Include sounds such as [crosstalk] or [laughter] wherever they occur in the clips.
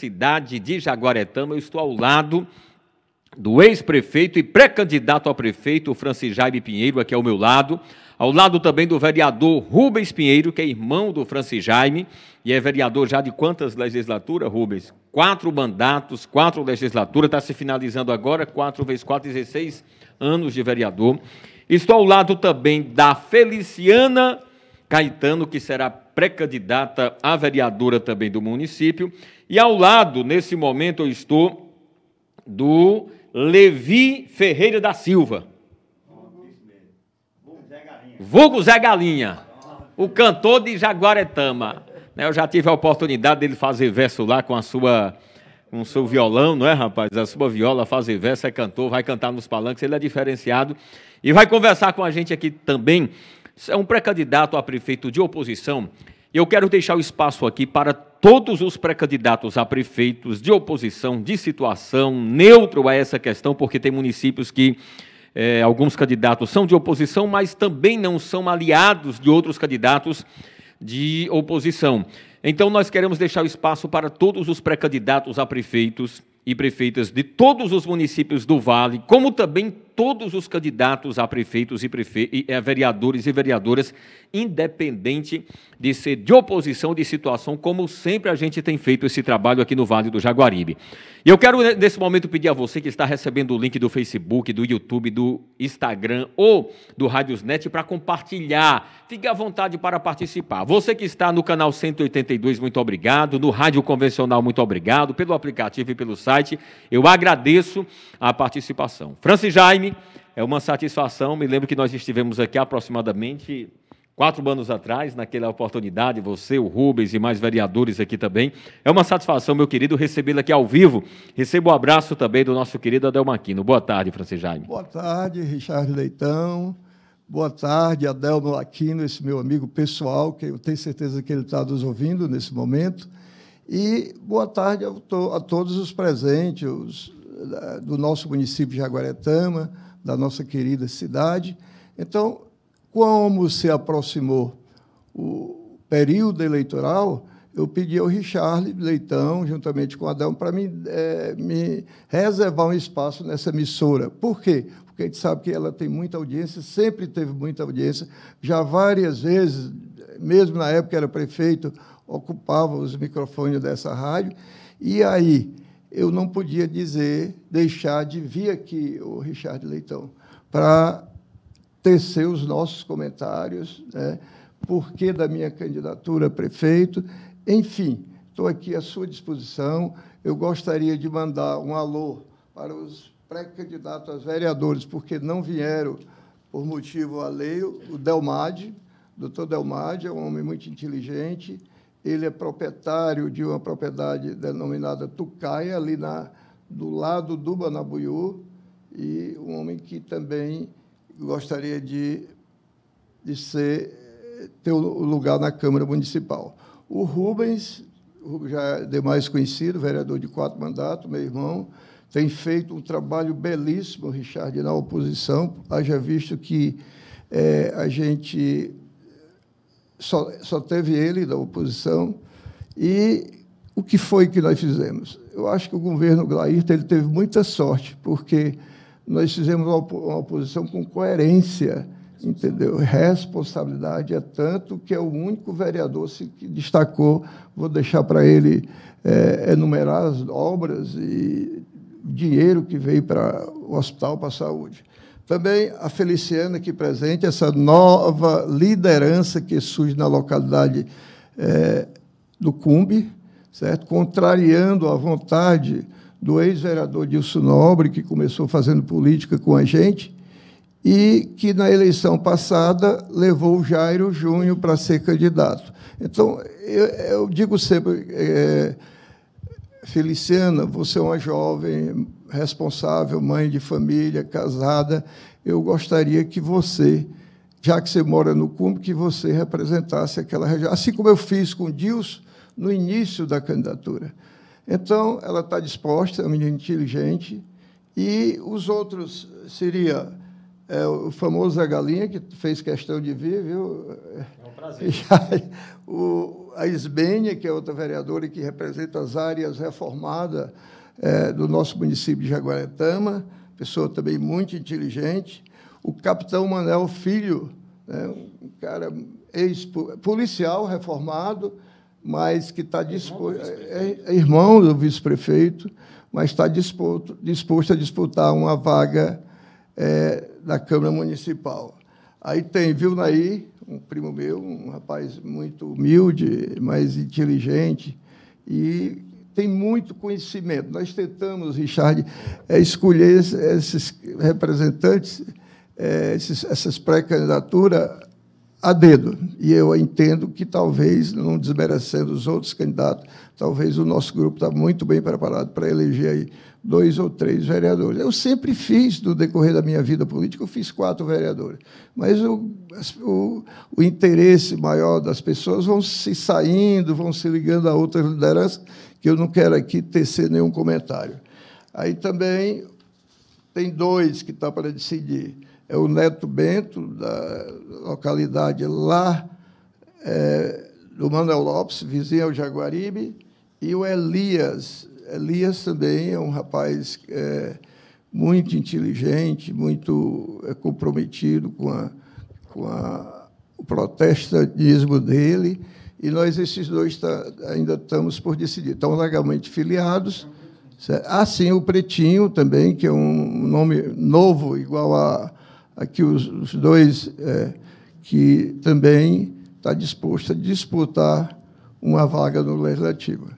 cidade de Jaguaretama. Eu estou ao lado do ex-prefeito e pré-candidato a prefeito Francis Jaime Pinheiro, aqui ao meu lado, ao lado também do vereador Rubens Pinheiro, que é irmão do Francis Jaime e é vereador já de quantas legislaturas, Rubens? Quatro mandatos, quatro legislaturas, está se finalizando agora, quatro vezes quatro, 16 anos de vereador. Estou ao lado também da Feliciana Caetano, que será pré-candidata a vereadora também do município. E ao lado, nesse momento, eu estou do Levi Ferreira da Silva. Vulgo Zé Galinha, o cantor de Jaguaretama. Né, eu já tive a oportunidade dele fazer verso lá com a sua com o seu violão, não é, rapaz? A sua viola, fazer verso, é cantor, vai cantar nos palanques, ele é diferenciado e vai conversar com a gente aqui também é um pré-candidato a prefeito de oposição. Eu quero deixar o espaço aqui para todos os pré-candidatos a prefeitos de oposição, de situação, neutro a essa questão, porque tem municípios que é, alguns candidatos são de oposição, mas também não são aliados de outros candidatos de oposição. Então, nós queremos deixar o espaço para todos os pré-candidatos a prefeitos e prefeitas de todos os municípios do Vale, como também todos os candidatos a prefeitos e, prefe... e a eh, vereadores e vereadoras, independente de ser de oposição, de situação, como sempre a gente tem feito esse trabalho aqui no Vale do Jaguaribe. E eu quero, nesse momento, pedir a você que está recebendo o link do Facebook, do YouTube, do Instagram ou do Rádiosnet para compartilhar. Fique à vontade para participar. Você que está no canal 182, muito obrigado. No Rádio Convencional, muito obrigado. Pelo aplicativo e pelo site, eu agradeço a participação. Francis Jaime, é uma satisfação. Me lembro que nós estivemos aqui aproximadamente quatro anos atrás, naquela oportunidade, você, o Rubens e mais vereadores aqui também. É uma satisfação, meu querido, recebê-lo aqui ao vivo. Recebo o um abraço também do nosso querido Adelma Aquino. Boa tarde, Francis Jaime. Boa tarde, Richard Leitão. Boa tarde, Adelmo Aquino, esse meu amigo pessoal, que eu tenho certeza que ele está nos ouvindo nesse momento. E boa tarde a, to a todos os presentes, os do nosso município de Jaguaretama, da nossa querida cidade. Então, como se aproximou o período eleitoral, eu pedi ao Richard Leitão, juntamente com o Adão, para me, é, me reservar um espaço nessa emissora. Por quê? Porque a gente sabe que ela tem muita audiência, sempre teve muita audiência, já várias vezes, mesmo na época que era prefeito, ocupava os microfones dessa rádio. E aí, eu não podia dizer, deixar de vir aqui, o Richard Leitão, para tecer os nossos comentários, né? que da minha candidatura a prefeito. Enfim, estou aqui à sua disposição. Eu gostaria de mandar um alô para os pré-candidatos a vereadores, porque não vieram por motivo alheio, o Delmade, o doutor Delmade é um homem muito inteligente, ele é proprietário de uma propriedade denominada Tucaia, ali na, do lado do Banabuiú, e um homem que também gostaria de, de ser, ter o lugar na Câmara Municipal. O Rubens, já é demais conhecido, vereador de quatro mandatos, meu irmão, tem feito um trabalho belíssimo, Richard, na oposição, haja visto que é, a gente só, só teve ele da oposição. E o que foi que nós fizemos? Eu acho que o governo Glairta ele teve muita sorte, porque nós fizemos uma oposição com coerência, entendeu? Responsabilidade é tanto que é o único vereador que destacou. Vou deixar para ele é, enumerar as obras e dinheiro que veio para o hospital, para a saúde. Também a Feliciana aqui presente, essa nova liderança que surge na localidade é, do Cumbi, certo? contrariando a vontade do ex-vereador Dilson Nobre, que começou fazendo política com a gente, e que na eleição passada levou Jairo Júnior para ser candidato. Então, eu, eu digo sempre, é, Feliciana, você é uma jovem responsável, mãe de família, casada, eu gostaria que você, já que você mora no Cumbe, que você representasse aquela região, assim como eu fiz com o Dils no início da candidatura. Então, ela está disposta, é uma menina inteligente, e os outros seria é, o famoso Zé Galinha, que fez questão de vir, viu? É um prazer. A, [laughs] o, a Isbênia, que é outra vereadora que representa as áreas reformadas é, do nosso município de Jaguaretama, pessoa também muito inteligente. O capitão Manuel Filho, né, um cara ex-policial reformado, mas que está disposto. É, é irmão do vice-prefeito, mas está disposto, disposto a disputar uma vaga é, da Câmara Municipal. Aí tem Vilnaí, um primo meu, um rapaz muito humilde, mas inteligente, e tem muito conhecimento. Nós tentamos, Richard, é, escolher esses representantes, é, esses, essas pré-candidaturas a dedo. E eu entendo que talvez, não desmerecendo os outros candidatos, talvez o nosso grupo está muito bem preparado para eleger aí dois ou três vereadores. Eu sempre fiz, no decorrer da minha vida política, eu fiz quatro vereadores. Mas o, o, o interesse maior das pessoas vão se saindo, vão se ligando a outras lideranças, que eu não quero aqui tecer nenhum comentário. Aí também tem dois que estão tá para decidir. É o Neto Bento, da localidade lá é, do Manuel Lopes, vizinho ao Jaguaribe, e o Elias. Elias também é um rapaz é, muito inteligente, muito é, comprometido com, a, com a, o protestantismo dele e nós, esses dois, tá, ainda estamos por decidir. Estão legalmente filiados. Ah, o Pretinho também, que é um nome novo, igual a, a que os, os dois, é, que também está disposto a disputar uma vaga no Legislativo.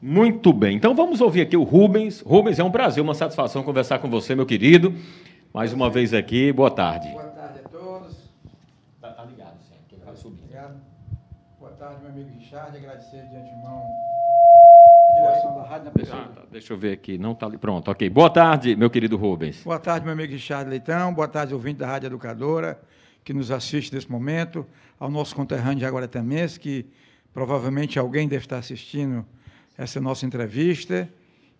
Muito bem. Então vamos ouvir aqui o Rubens. Rubens, é um prazer, uma satisfação conversar com você, meu querido. Mais uma vez aqui, boa tarde. deixar de agradecer de antemão direção da rádio na pessoa. Ah, tá. Deixa eu ver aqui, não está ali. Pronto, ok. Boa tarde, meu querido Rubens. Boa tarde, meu amigo Richard Leitão. Boa tarde, ouvinte da Rádio Educadora, que nos assiste nesse momento. Ao nosso conterrâneo de também, que provavelmente alguém deve estar assistindo essa nossa entrevista.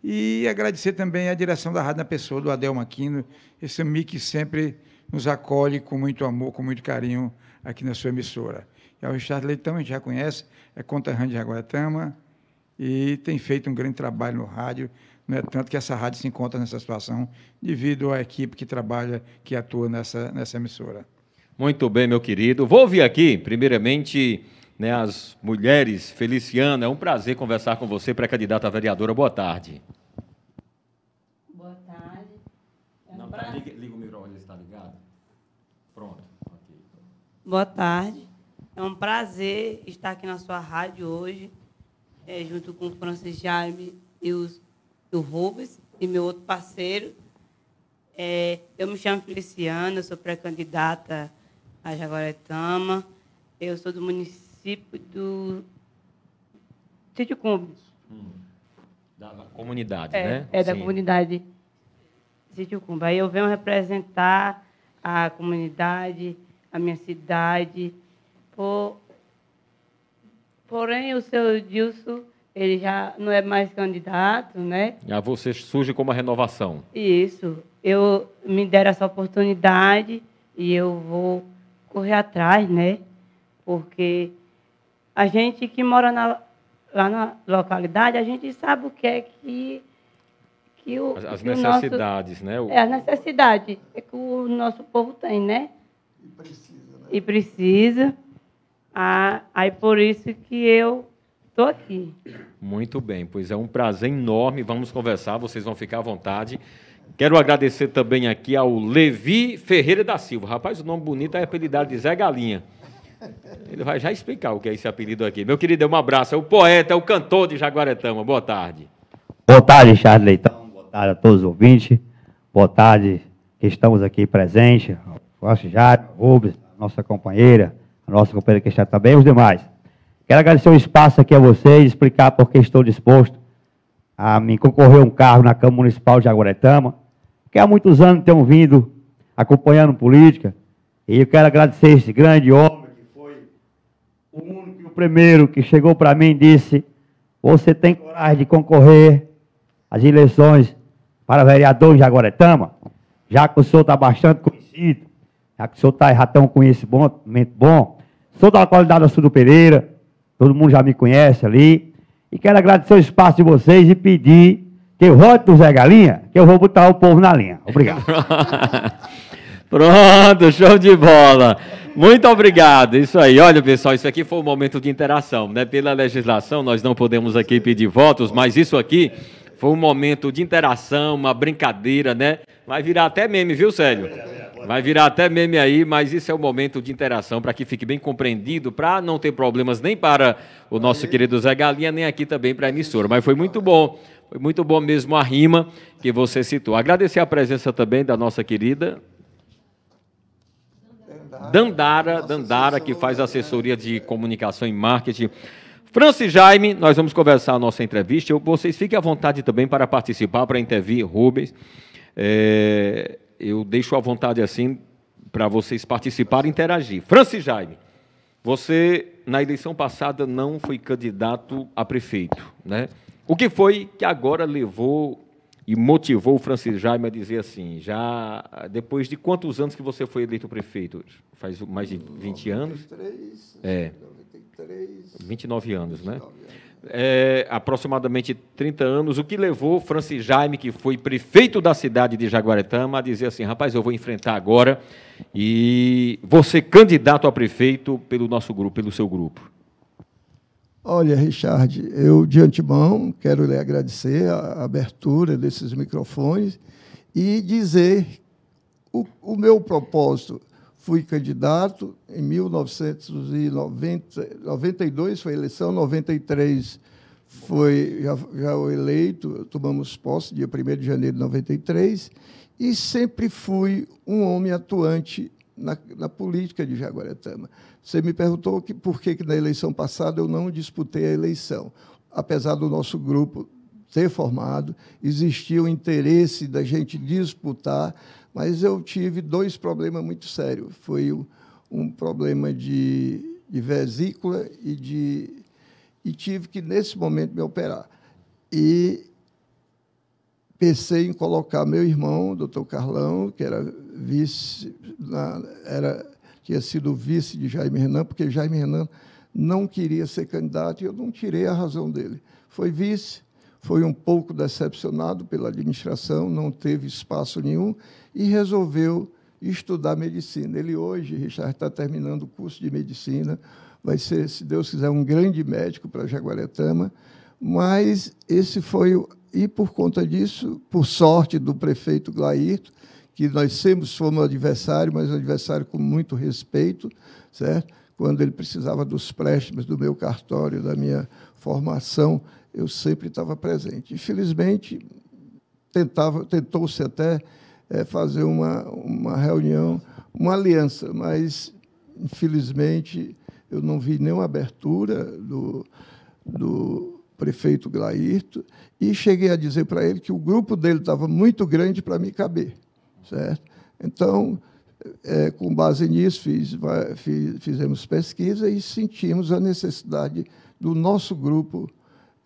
E agradecer também a direção da Rádio na Pessoa, do Adel Maquino, esse amigo que sempre nos acolhe com muito amor, com muito carinho aqui na sua emissora. E é o Richard Leitão, a gente já conhece, é conterrâneo de Jaguatama e tem feito um grande trabalho no rádio. Não é tanto que essa rádio se encontra nessa situação devido à equipe que trabalha, que atua nessa, nessa emissora. Muito bem, meu querido. Vou ouvir aqui, primeiramente, né, as mulheres. Feliciana, é um prazer conversar com você, pré-candidata a vereadora. Boa tarde. Boa tarde. É um Não, tá, liga, liga, o microfone, ele está ligado? Pronto. Okay. Boa tarde. É um prazer estar aqui na sua rádio hoje, é, junto com o Francis Jaime e, os, e o Rubens, e meu outro parceiro. É, eu me chamo Feliciana, sou pré-candidata a Jaguaretama. Eu sou do município do Sítio Cumbes. Hum. da, da, comunidade, é, né? É, da Sim. comunidade Sítio Cumbes. Aí eu venho representar a comunidade, a minha cidade, por, porém, o seu Dilson, ele já não é mais candidato, né? Ah, você surge como a renovação. Isso. Eu me deram essa oportunidade e eu vou correr atrás, né? Porque a gente que mora na, lá na localidade, a gente sabe o que é que que o, as que necessidades, o nosso, né? O... É a necessidade é que o nosso povo tem, né? E precisa, né? E precisa. Ah, aí por isso que eu estou aqui. Muito bem, pois é um prazer enorme. Vamos conversar, vocês vão ficar à vontade. Quero agradecer também aqui ao Levi Ferreira da Silva. Rapaz, o nome bonito é apelidado de Zé Galinha. Ele vai já explicar o que é esse apelido aqui. Meu querido, é um abraço. É o poeta, é o cantor de Jaguaretama. Boa tarde. Boa tarde, Charles Leitão. Boa tarde a todos os ouvintes. Boa tarde que estamos aqui presentes. Jorge Jário, Rubens, nossa companheira, a nossa companheira que está também, os demais. Quero agradecer o espaço aqui a vocês, explicar por que estou disposto a me concorrer um carro na Câmara Municipal de Aguaretama, que há muitos anos tenho vindo acompanhando política, e eu quero agradecer esse grande homem, que foi o único e o primeiro que chegou para mim e disse, você tem coragem de concorrer às eleições para vereador de Aguaretama, já que o senhor está bastante conhecido, já que o senhor está já tem um conhecimento bom, Sou da qualidade da Sudo Pereira, todo mundo já me conhece ali. E quero agradecer o espaço de vocês e pedir que vote o Zé Galinha, que eu vou botar o povo na linha. Obrigado. [laughs] Pronto, show de bola. Muito obrigado. Isso aí. Olha, pessoal, isso aqui foi um momento de interação, né? Pela legislação, nós não podemos aqui pedir votos, mas isso aqui foi um momento de interação, uma brincadeira, né? Vai virar até meme, viu, Célio? Vai virar até meme aí, mas isso é o momento de interação para que fique bem compreendido, para não ter problemas nem para o nosso querido Zé Galinha, nem aqui também para a emissora. Mas foi muito bom, foi muito bom mesmo a rima que você citou. Agradecer a presença também da nossa querida Dandara, Dandara, que faz né? assessoria de comunicação e marketing. Francis Jaime, nós vamos conversar a nossa entrevista. Vocês fiquem à vontade também para participar, para intervir Rubens. É, eu deixo à vontade assim para vocês participarem e interagir. Francis Jaime, você na eleição passada não foi candidato a prefeito, né? O que foi que agora levou e motivou o Francis Jaime a dizer assim, já depois de quantos anos que você foi eleito prefeito? Faz mais de 20 93, anos? 93. É. 93. 29 anos, 29 né? Anos é, aproximadamente 30 anos, o que levou Francis Jaime, que foi prefeito da cidade de Jaguaretama, a dizer assim: rapaz, eu vou enfrentar agora e vou ser candidato a prefeito pelo nosso grupo, pelo seu grupo? Olha, Richard, eu de antemão quero lhe agradecer a abertura desses microfones e dizer o, o meu propósito Fui candidato em 1992, foi a eleição, 93 foi já, já eleito, tomamos posse dia 1 de janeiro de 93, e sempre fui um homem atuante na, na, política de Jaguaretama. Você me perguntou que, por que, que na eleição passada eu não disputei a eleição, apesar do nosso grupo ser formado, existia o interesse da gente disputar, mas eu tive dois problemas muito sérios. Foi um problema de, de vesícula e, de, e tive que, nesse momento, me operar. E pensei em colocar meu irmão, o doutor Carlão, que era vice, na, era, tinha sido vice de Jaime Renan, porque Jaime Renan não queria ser candidato e eu não tirei a razão dele. Foi vice, foi um pouco decepcionado pela administração, não teve espaço nenhum e resolveu estudar medicina. Ele hoje, Richard, está terminando o curso de medicina, vai ser, se Deus quiser, um grande médico para Jaguaretama, mas esse foi o, e por conta disso, por sorte do prefeito Glairto, que nós sempre fomos adversário, mas um adversário com muito respeito, certo? Quando ele precisava dos préstimos do meu cartório, da minha formação, eu sempre estava presente. Infelizmente, tentava, tentou-se até é, fazer uma, uma reunião, uma aliança, mas, infelizmente, eu não vi nenhuma abertura do, do prefeito Glairto e cheguei a dizer para ele que o grupo dele estava muito grande para me caber, certo? Então, é, com base nisso, fiz, fiz, fizemos pesquisa e sentimos a necessidade do nosso grupo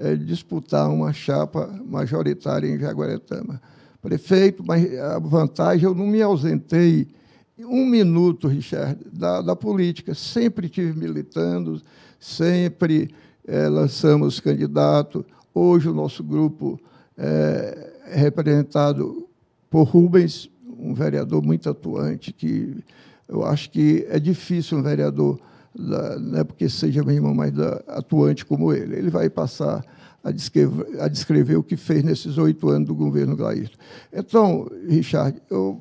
é, disputar uma chapa majoritária em Jaguaretama. Prefeito, mas a vantagem, eu não me ausentei um minuto, Richard, da, da política. Sempre tive militando, sempre é, lançamos candidato. Hoje o nosso grupo é, é representado por Rubens, um vereador muito atuante, que eu acho que é difícil um vereador da, não é porque seja mesmo mas da, atuante como ele. Ele vai passar a descrever, a descrever o que fez nesses oito anos do governo Glair. Então, Richard, eu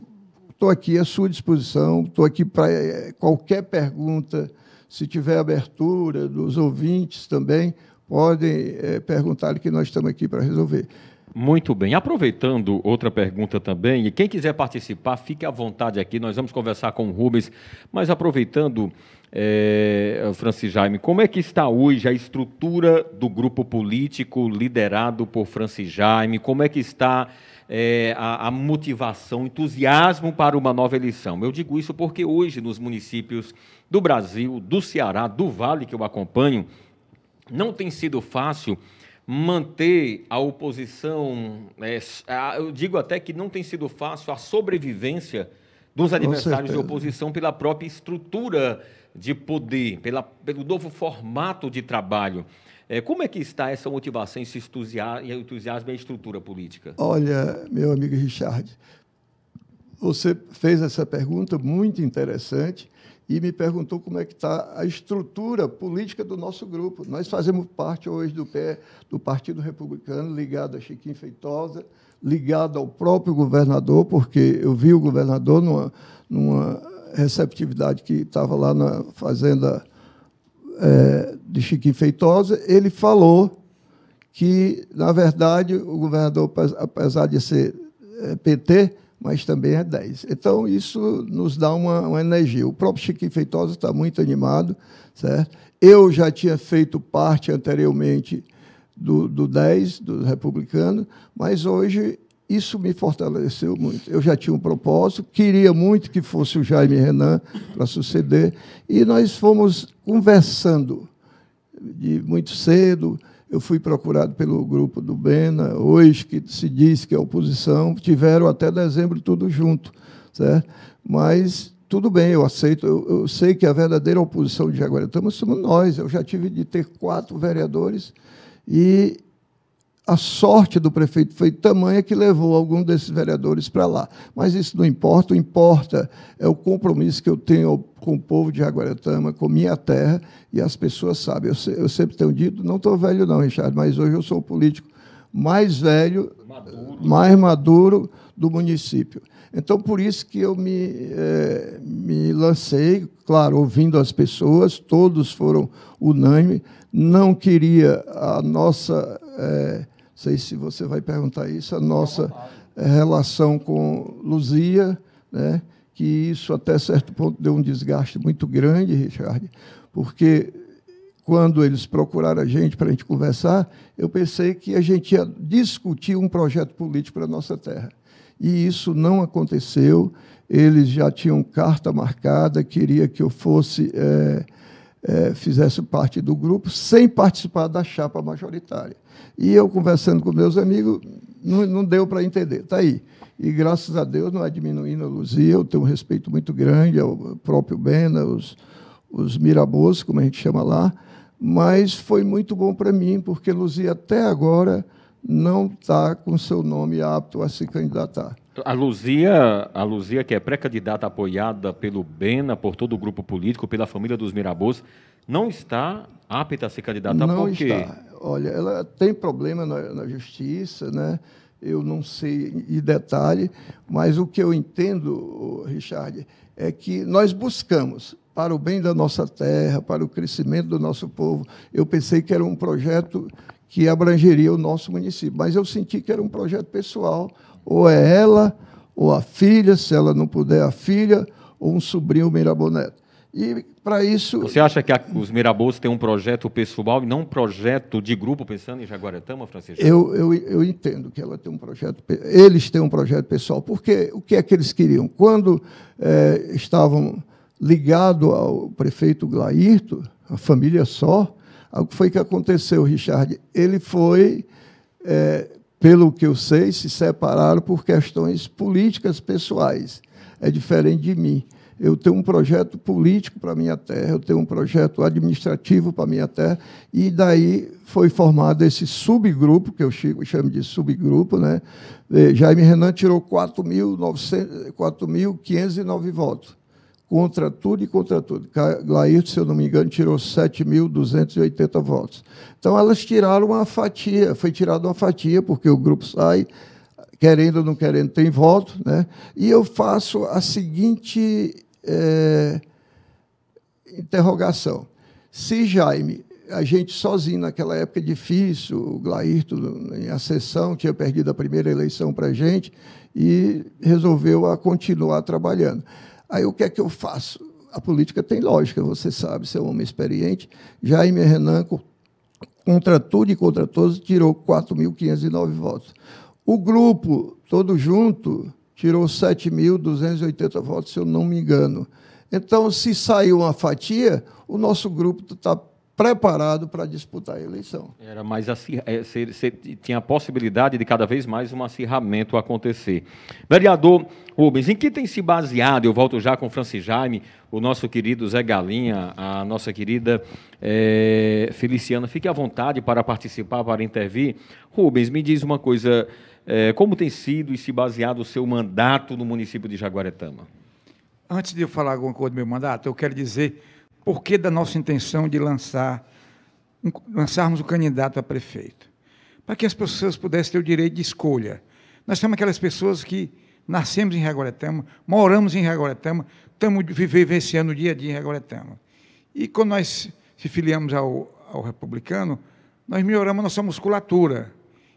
estou aqui à sua disposição, estou aqui para eh, qualquer pergunta, se tiver abertura dos ouvintes também, podem é, eh, perguntar que nós estamos aqui para resolver. Muito bem. Aproveitando outra pergunta também, e quem quiser participar, fique à vontade aqui, nós vamos conversar com o Rubens, mas aproveitando, é, Francis Jaime, como é que está hoje a estrutura do grupo político liderado por Francis Jaime? Como é que está é, a, a, motivação, entusiasmo para uma nova eleição? Eu digo isso porque hoje, nos municípios do Brasil, do Ceará, do Vale, que eu acompanho, não tem sido fácil manter a oposição, é, eu digo até que não tem sido fácil a sobrevivência dos adversários de oposição pela própria estrutura de poder, pela, pelo novo formato de trabalho. É, como é que está essa motivação, esse entusiasmo e a estrutura política? Olha, meu amigo Richard, você fez essa pergunta muito interessante e me perguntou como é que está a estrutura política do nosso grupo. Nós fazemos parte hoje do, pé, do Partido Republicano, ligado a Chiquinho Feitosa, ligado ao próprio governador, porque eu vi o governador numa, numa receptividade que estava lá na fazenda é, de Chiquinho Feitosa, ele falou que, na verdade, o governador, apesar de ser é, PT, mas também é 10. Então, isso nos dá uma, uma energia. O próprio Chiquinho Feitosa está muito animado, certo? Eu já tinha feito parte anteriormente do, do 10, do republicano, mas hoje isso me fortaleceu muito. Eu já tinha um propósito, queria muito que fosse o Jaime Renan para suceder, e nós fomos conversando de muito cedo, eu fui procurado pelo grupo do Bena, hoje que se diz que é oposição, tiveram até dezembro tudo junto, certo? Mas tudo bem, eu aceito, eu, eu sei que a verdadeira oposição de Jaguaretama somos nós. Eu já tive de ter quatro vereadores e a sorte do prefeito foi tamanha que levou algum desses vereadores para lá. Mas isso não importa, o importa é o compromisso que eu tenho com o povo de Jaguaretama, com minha terra, e as pessoas sabem. Eu, eu sempre tenho dito, não estou velho não, Richard, mas hoje eu sou o político mais velho, maduro. mais maduro do município. Então, por isso que eu me, é, me lancei, claro, ouvindo as pessoas, todos foram unânime. Não queria a nossa, é, não sei se você vai perguntar isso, a nossa eh, relação com Luzia, né? que isso até certo ponto deu um desgaste muito grande, Richard, porque quando eles procuraram a gente para a gente conversar, eu pensei que a gente ia discutir um projeto político para a nossa terra e isso não aconteceu. Eles já tinham carta marcada, queria que eu fosse é, é, fizesse parte do grupo sem participar da chapa majoritária. E eu conversando com meus amigos, não, não deu para entender. Está aí. E graças a Deus não é diminuindo a Luzia, eu tenho um respeito muito grande ao próprio Bena, os, os como a gente chama lá, mas foi muito bom para mim, porque Luzia até agora não está com seu nome apto a se candidatar. A Luzia, a Luzia, que é pré-candidata apoiada pelo Bena, por todo o grupo político, pela família dos Mirabôs, não está apta a se candidatar não por quê? Está. Olha, ela tem problema na, na justiça, né? eu não sei em detalhe, mas o que eu entendo, Richard, é que nós buscamos, para o bem da nossa terra, para o crescimento do nosso povo, eu pensei que era um projeto que abrangeria o nosso município. Mas eu senti que era um projeto pessoal, ou é ela, ou a filha, se ela não puder, a filha, ou um sobrinho Miraboneto. E para isso. Você acha que a, os Mirabos têm um projeto pessoal e não um projeto de grupo, pensando em Jaguaretama, Francisco? Eu, eu, eu entendo que ela tem um projeto. Eles têm um projeto pessoal, porque o que é que eles queriam? Quando é, estavam ligados ao prefeito Glairto, a família só, o que foi que aconteceu, Richard? Ele foi, é, pelo que eu sei, se separaram por questões políticas pessoais. É diferente de mim. Eu tenho um projeto político para a minha terra, eu tenho um projeto administrativo para a minha terra, e daí foi formado esse subgrupo, que eu chamo de subgrupo. Né? É, Jaime Renan tirou 4.509 votos contra tudo e contra tudo. Lair, se eu não me engano, tirou 7.280 votos. Então, elas tiraram uma fatia, foi tirada uma fatia, porque o grupo sai, querendo ou não querendo, tem voto. Né? E eu faço a seguinte é, interrogação. Se Jaime, a gente sozinho naquela época é difícil, o Glairto, em ascensão, tinha perdido a primeira eleição para a gente e resolveu a continuar trabalhando. Aí o que é que eu faço? A política tem lógica, você sabe, você é um homem experiente. Jaime Renan, contra tudo e contra todos, tirou 4.509 votos. O grupo, todo junto, tirou 7.280 votos, se eu não me engano. Então, se saiu uma fatia, o nosso grupo está preparado para disputar a eleição. Era mais acir... É, tinha a possibilidade de cada vez mais um acirramento acontecer. Vereador Rubens, em que tem se baseado? Eu volto já com Francis Jaime, o nosso querido Zé Galinha, a nossa querida é, Feliciana. Fique à vontade para participar, para intervir. Rubens, me diz uma coisa: é, como tem sido e se baseado o seu mandato no município de Jaguaretama? Antes de eu falar alguma coisa do meu mandato, eu quero dizer porquê da nossa intenção de lançar, lançarmos o candidato a prefeito. Para que as pessoas pudessem ter o direito de escolha. Nós temos aquelas pessoas que nascemos em Reagoretama, moramos em Reagoretama, estamos vivenciando o dia a dia em Reagoretama. E quando nós se filiamos ao, ao republicano, nós melhoramos nossa musculatura.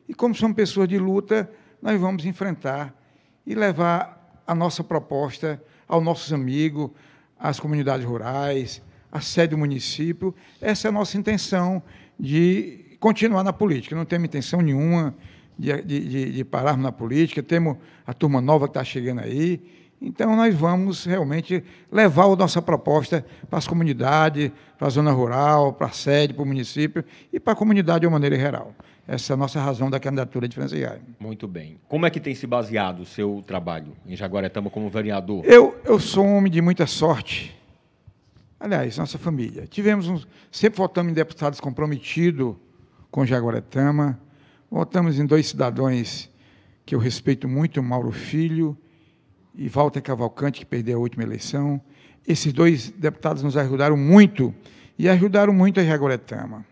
E como somos pessoas de luta, nós vamos enfrentar e levar a nossa proposta aos nossos amigos, às comunidades rurais, a sede do município. Essa é a nossa intenção de continuar na política. Não temos intenção nenhuma de, de, de pararmos na política. Temos a turma nova que está chegando aí. Então, nós vamos realmente levar a nossa proposta para as comunidades, para a zona rural, para a sede, para o município e para a comunidade de uma maneira geral. Essa é a nossa razão da candidatura de Franziari. Muito bem. Como é que tem se baseado o seu trabalho em Jaguaretama como vereador? Eu, eu sou um homem de muita sorte aliás, nossa família. Tivemos uns, sempre votamos em deputados comprometidos com Jaguaretama, votamos em dois cidadãos que eu respeito muito, Mauro Filho e Walter Cavalcante, que perdeu a última eleição. Esses dois deputados nos ajudaram muito e ajudaram muito a Jaguaretama.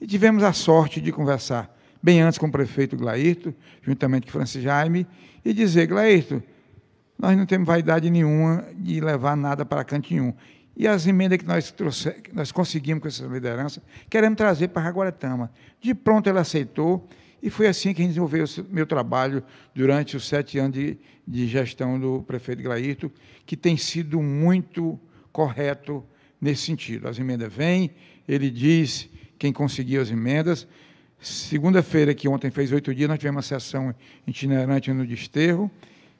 E tivemos a sorte de conversar bem antes com o prefeito Glairto, juntamente com Francis Jaime, e dizer, Glairto, nós não temos vaidade nenhuma de levar nada para canto nenhum. E as emendas que nós, trouxe, que nós conseguimos com essa liderança, queremos trazer para Raguaretama. De pronto ela aceitou, e foi assim que desenvolveu o meu trabalho durante os sete anos de, de gestão do prefeito Glairto, que tem sido muito correto nesse sentido. As emendas vêm, ele diz quem conseguiu as emendas. Segunda-feira, que ontem fez oito dias, nós tivemos uma sessão itinerante no Desterro,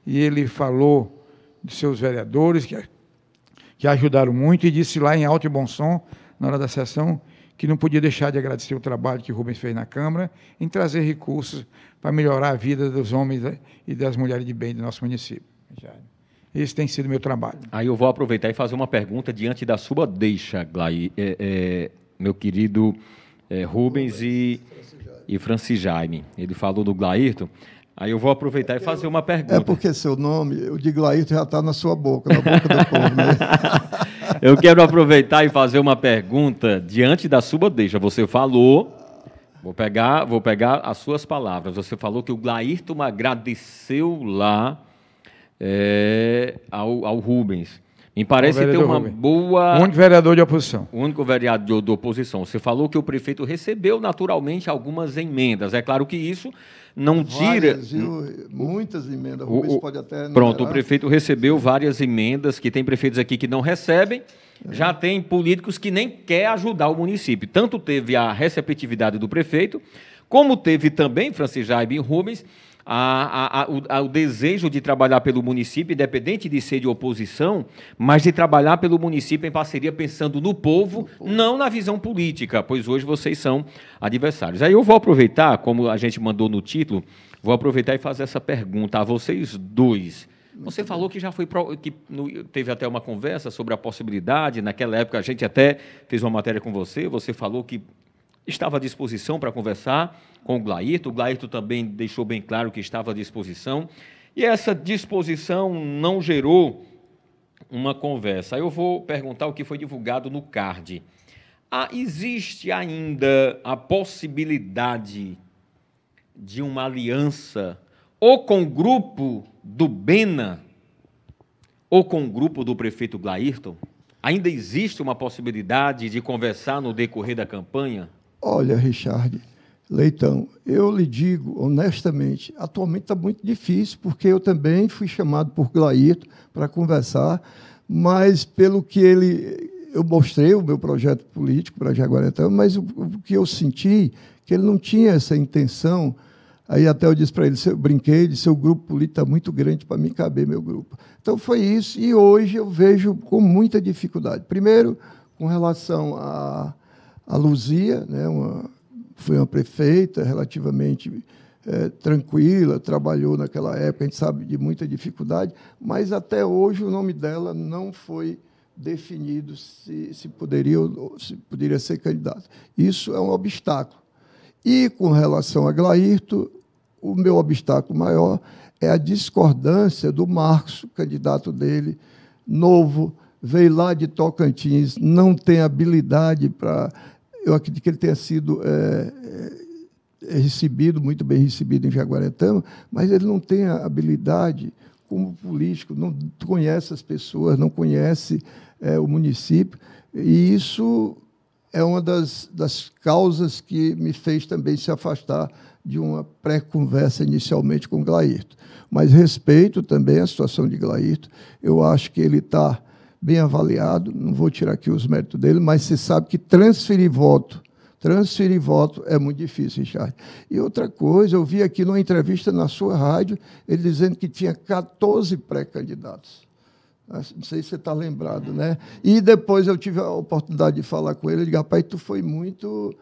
e ele falou dos seus vereadores, que que ajudaram muito, e disse lá em alto e bom som, na hora da sessão, que não podia deixar de agradecer o trabalho que Rubens fez na Câmara em trazer recursos para melhorar a vida dos homens né, e das mulheres de bem do nosso município. Esse tem sido meu trabalho. Aí eu vou aproveitar e fazer uma pergunta diante da sua deixa, é, é, meu querido é, Rubens, Rubens e, e Francis Jaime. Ele falou do Glairton. Aí eu vou aproveitar e fazer uma é pergunta. É porque seu nome, o de Glaíto já está na sua boca, na boca do [laughs] povo. Né? eu quero aproveitar e fazer uma pergunta diante da sua deixa. Você falou, vou pegar, vou pegar as suas palavras. Você falou que o Glairton agradeceu lá é, ao, ao Rubens. Me parece ter uma Rubem. boa. O único vereador de oposição. O único vereador de oposição. Você falou que o prefeito recebeu naturalmente algumas emendas. É claro que isso não tira. Várias, viu? Muitas emendas. O, Rubens o, pode até. Enumerar. Pronto, o prefeito recebeu várias emendas, que tem prefeitos aqui que não recebem. É. Já tem políticos que nem quer ajudar o município. Tanto teve a receptividade do prefeito, como teve também, Francis Jaime Rubens, a, a, a, o, desejo de trabalhar pelo município, independente de ser de oposição, mas de trabalhar pelo município em parceria, pensando no povo, não na visão política, pois hoje vocês são adversários. Aí eu vou aproveitar, como a gente mandou no título, vou aproveitar e fazer essa pergunta a vocês dois. Você falou que já foi que teve até uma conversa sobre a possibilidade. Naquela época a gente até fez uma matéria com você. Você falou que estava à disposição para conversar com o Glairto. O Glairto também deixou bem claro que estava à disposição. E essa disposição não gerou uma conversa. Eu vou perguntar o que foi divulgado no card. Ah, existe ainda a possibilidade de uma aliança ou com o grupo do Bena ou com o grupo do prefeito Glairton? Ainda existe uma possibilidade de conversar no decorrer da campanha? Olha, Richard Leitão, eu lhe digo honestamente, atualmente está muito difícil, porque eu também fui chamado por Glaito para conversar, mas pelo que ele. Eu mostrei o meu projeto político para Jaguaretama, então, mas o, o que eu senti que ele não tinha essa intenção. Aí até eu disse para ele, eu brinquei, disse, seu grupo político está muito grande para mim caber meu grupo. Então foi isso, e hoje eu vejo com muita dificuldade. Primeiro, com relação a, a Luzia né, uma, foi uma prefeita relativamente é, tranquila, trabalhou naquela época, a gente sabe de muita dificuldade, mas até hoje o nome dela não foi definido se, se, poderia, se poderia ser candidato. Isso é um obstáculo. E com relação a Glairto, o meu obstáculo maior é a discordância do Marcos, candidato dele, novo, veio lá de Tocantins, não tem habilidade para. Eu acredito que ele tenha sido é, é, é recebido, muito bem recebido em Jaguaretama, mas ele não tem a habilidade como político, não conhece as pessoas, não conhece é, o município, e isso é uma das, das causas que me fez também se afastar de uma pré-conversa inicialmente com Glairto. Mas respeito também a situação de Glairto, eu acho que ele está bem avaliado, não vou tirar aqui os méritos dele, mas se sabe que transferir voto, transferir voto é muito difícil, Richard. E outra coisa, eu vi aqui numa entrevista na sua rádio, ele dizendo que tinha 14 pré-candidatos. Ah, não sei se você está lembrado, né? E depois eu tive a oportunidade de falar com ele, ele disse, rapaz, tu foi muito...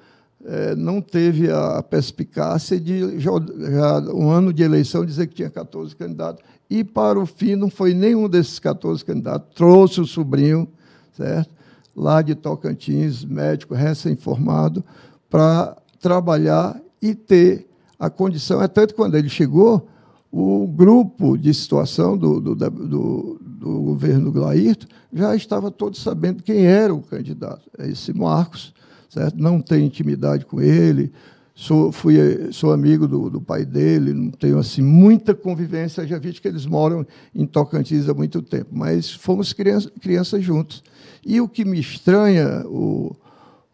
É, não teve a perspicácia de, já, já um ano de eleição, dizer que tinha 14 candidatos. E para o fim, não foi nenhum desses 14 candidatos, trouxe o sobrinho, certo? Lá de Tocantins, médico recém-formado, para trabalhar e ter a condição. É tanto que quando ele chegou, o grupo de situação do, do, do, do governo Glairto já estava todo sabendo quem era o candidato, é esse Marcos, certo? Não tem intimidade com ele, Sou, fui, eh, sou amigo do, do, pai dele, não tenho assim muita convivência, já vi que eles moram em Tocantins há muito tempo, mas fomos criança, crianças juntos. E o que me estranha, o,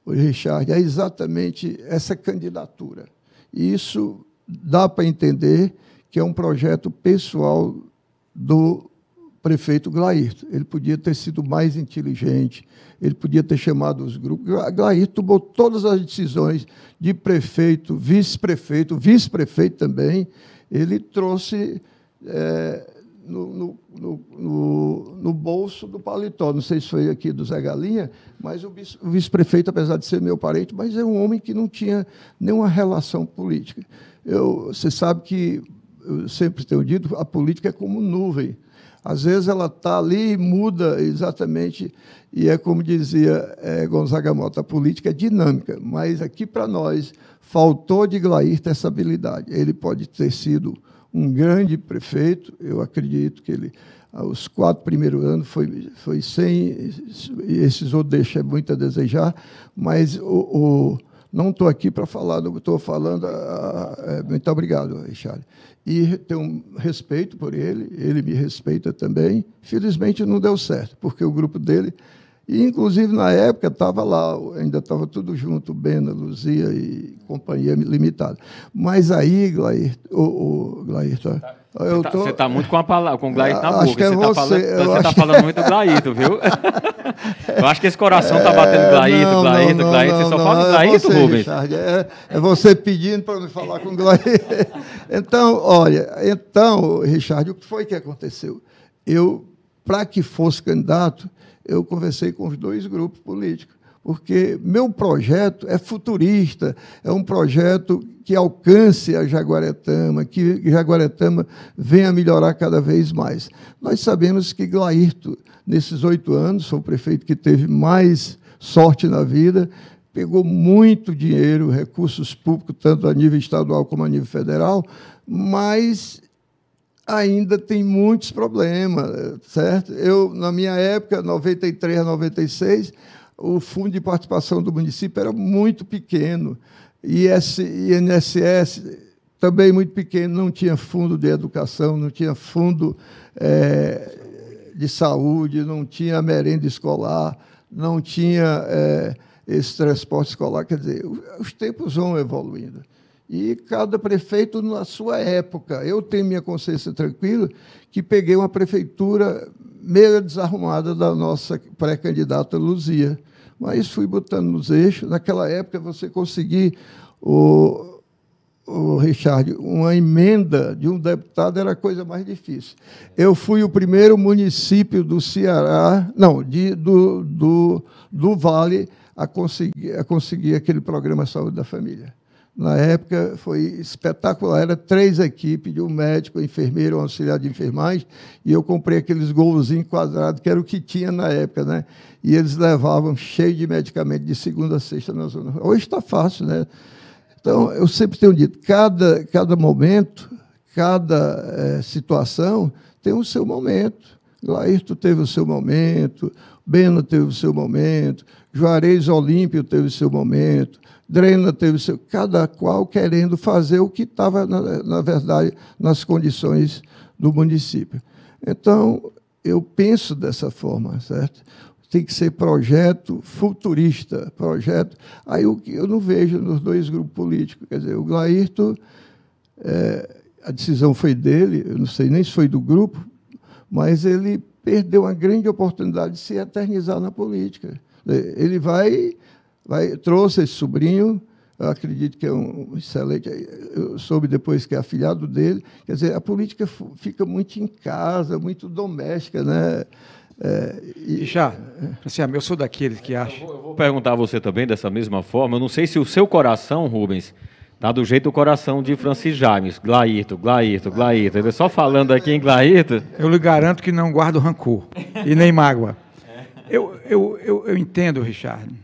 o Richard, é exatamente essa candidatura. E isso dá para entender que é um projeto pessoal do prefeito Glairto. Ele podia ter sido mais inteligente, ele podia ter chamado os grupos. Glairto tomou todas as decisões de prefeito, vice-prefeito, vice-prefeito também. Ele trouxe é, no, no, no, no, bolso do paletó. Não sei se foi aqui do Zé Galinha, mas o vice-prefeito, apesar de ser meu parente, mas é um homem que não tinha nenhuma relação política. Eu, você sabe que eu sempre tenho dito, a política é como nuvem. Às vezes ela está ali e muda exatamente, e é como dizia é, Gonzaga Mota, a política é dinâmica, mas aqui para nós faltou de Glair essa habilidade. Ele pode ter sido um grande prefeito, eu acredito que ele os quatro primeiros anos foi, foi sem esses outros deixam muito a desejar, mas o, o, não estou aqui para falar do que estou falando. É, muito obrigado, Richard. E tenho respeito por ele, ele me respeita também. Felizmente não deu certo, porque o grupo dele. E, inclusive, na época, estava lá, ainda estava tudo junto, Bena, Luzia e Companhia Limitada. Mas aí, Glair, o, o Glair, tá? tá. Você tá- tô... está muito com a palavra, com o Glaito na boca. que é você está falando, tá acho... falando, [laughs] muito do Glaito, viu? [laughs] eu acho que esse coração está é, batendo Glaito, não, Glaito, não, Glaito. Não, você só fala Glaito, é Rubens. é, é, você pedindo para me falar com o Glaito. [laughs] então, olha, então, Richard, o que foi que aconteceu? Eu, para que fosse candidato, eu conversei com os dois grupos políticos porque meu projeto é futurista, é um projeto que alcance a Jaguaretama, que Jaguaretama venha a melhorar cada vez mais. Nós sabemos que Glairto, nesses oito anos, foi o prefeito que teve mais sorte na vida, pegou muito dinheiro, recursos públicos, tanto a nível estadual como a nível federal, mas ainda tem muitos problemas, certo? Eu, na minha época, 93 a 96, o fundo de participação do município era muito pequeno esse INSS também muito pequeno, não tinha fundo de educação, não tinha fundo é, de saúde, não tinha merenda escolar, não tinha é, esse transporte escolar. Quer dizer, os tempos vão evoluindo. E cada prefeito na sua época. Eu tenho minha consciência tranquila que peguei uma prefeitura meia desarrumada da nossa pré-candidata Luzia mas fui botando nos eixos. Naquela época, você conseguir, o, o Richard, uma emenda de um deputado era a coisa mais difícil. Eu fui o primeiro município do Ceará, não, de, do, do, do Vale, a conseguir, a conseguir aquele programa Saúde da Família. Na época foi espetacular, era três equipes, de um médico, um enfermeiro, um auxiliar de enfermagem, e eu comprei aqueles golzinhos quadrados, que era o que tinha na época, né? E eles levavam cheio de medicamento de segunda a sexta na zona. Hoje está fácil, né? Então, eu sempre tenho dito, cada, cada momento, cada é, situação tem o seu momento. Laírto teve o seu momento, Beno teve o seu momento, Juarez Olímpio teve o seu momento, Drena teve seu, cada qual querendo fazer o que estava, na, na verdade, nas condições do município. Então, eu penso dessa forma, certo? Tem que ser projeto futurista, projeto. Aí o que eu não vejo nos dois grupos políticos, quer dizer, o Glairto, é, a decisão foi dele, eu não sei nem se foi do grupo, mas ele perdeu uma grande oportunidade de se eternizar na política. Ele vai trouxe esse sobrinho, acredito que é um excelente. Eu soube depois que é afilhado dele. Quer dizer, a política fica muito em casa, muito doméstica, né? É, e já, assim, eu sou daqueles que acham. Eu vou, eu vou perguntar a você também dessa mesma forma. Eu não sei se o seu coração, Rubens, tá do jeito o coração de Francis James. Glairto, Glairto, Glairto. Ele é só falando aqui em Glairto. Eu lhe garanto que não guardo rancor e nem mágoa. Eu, eu, eu, eu entendo, Richard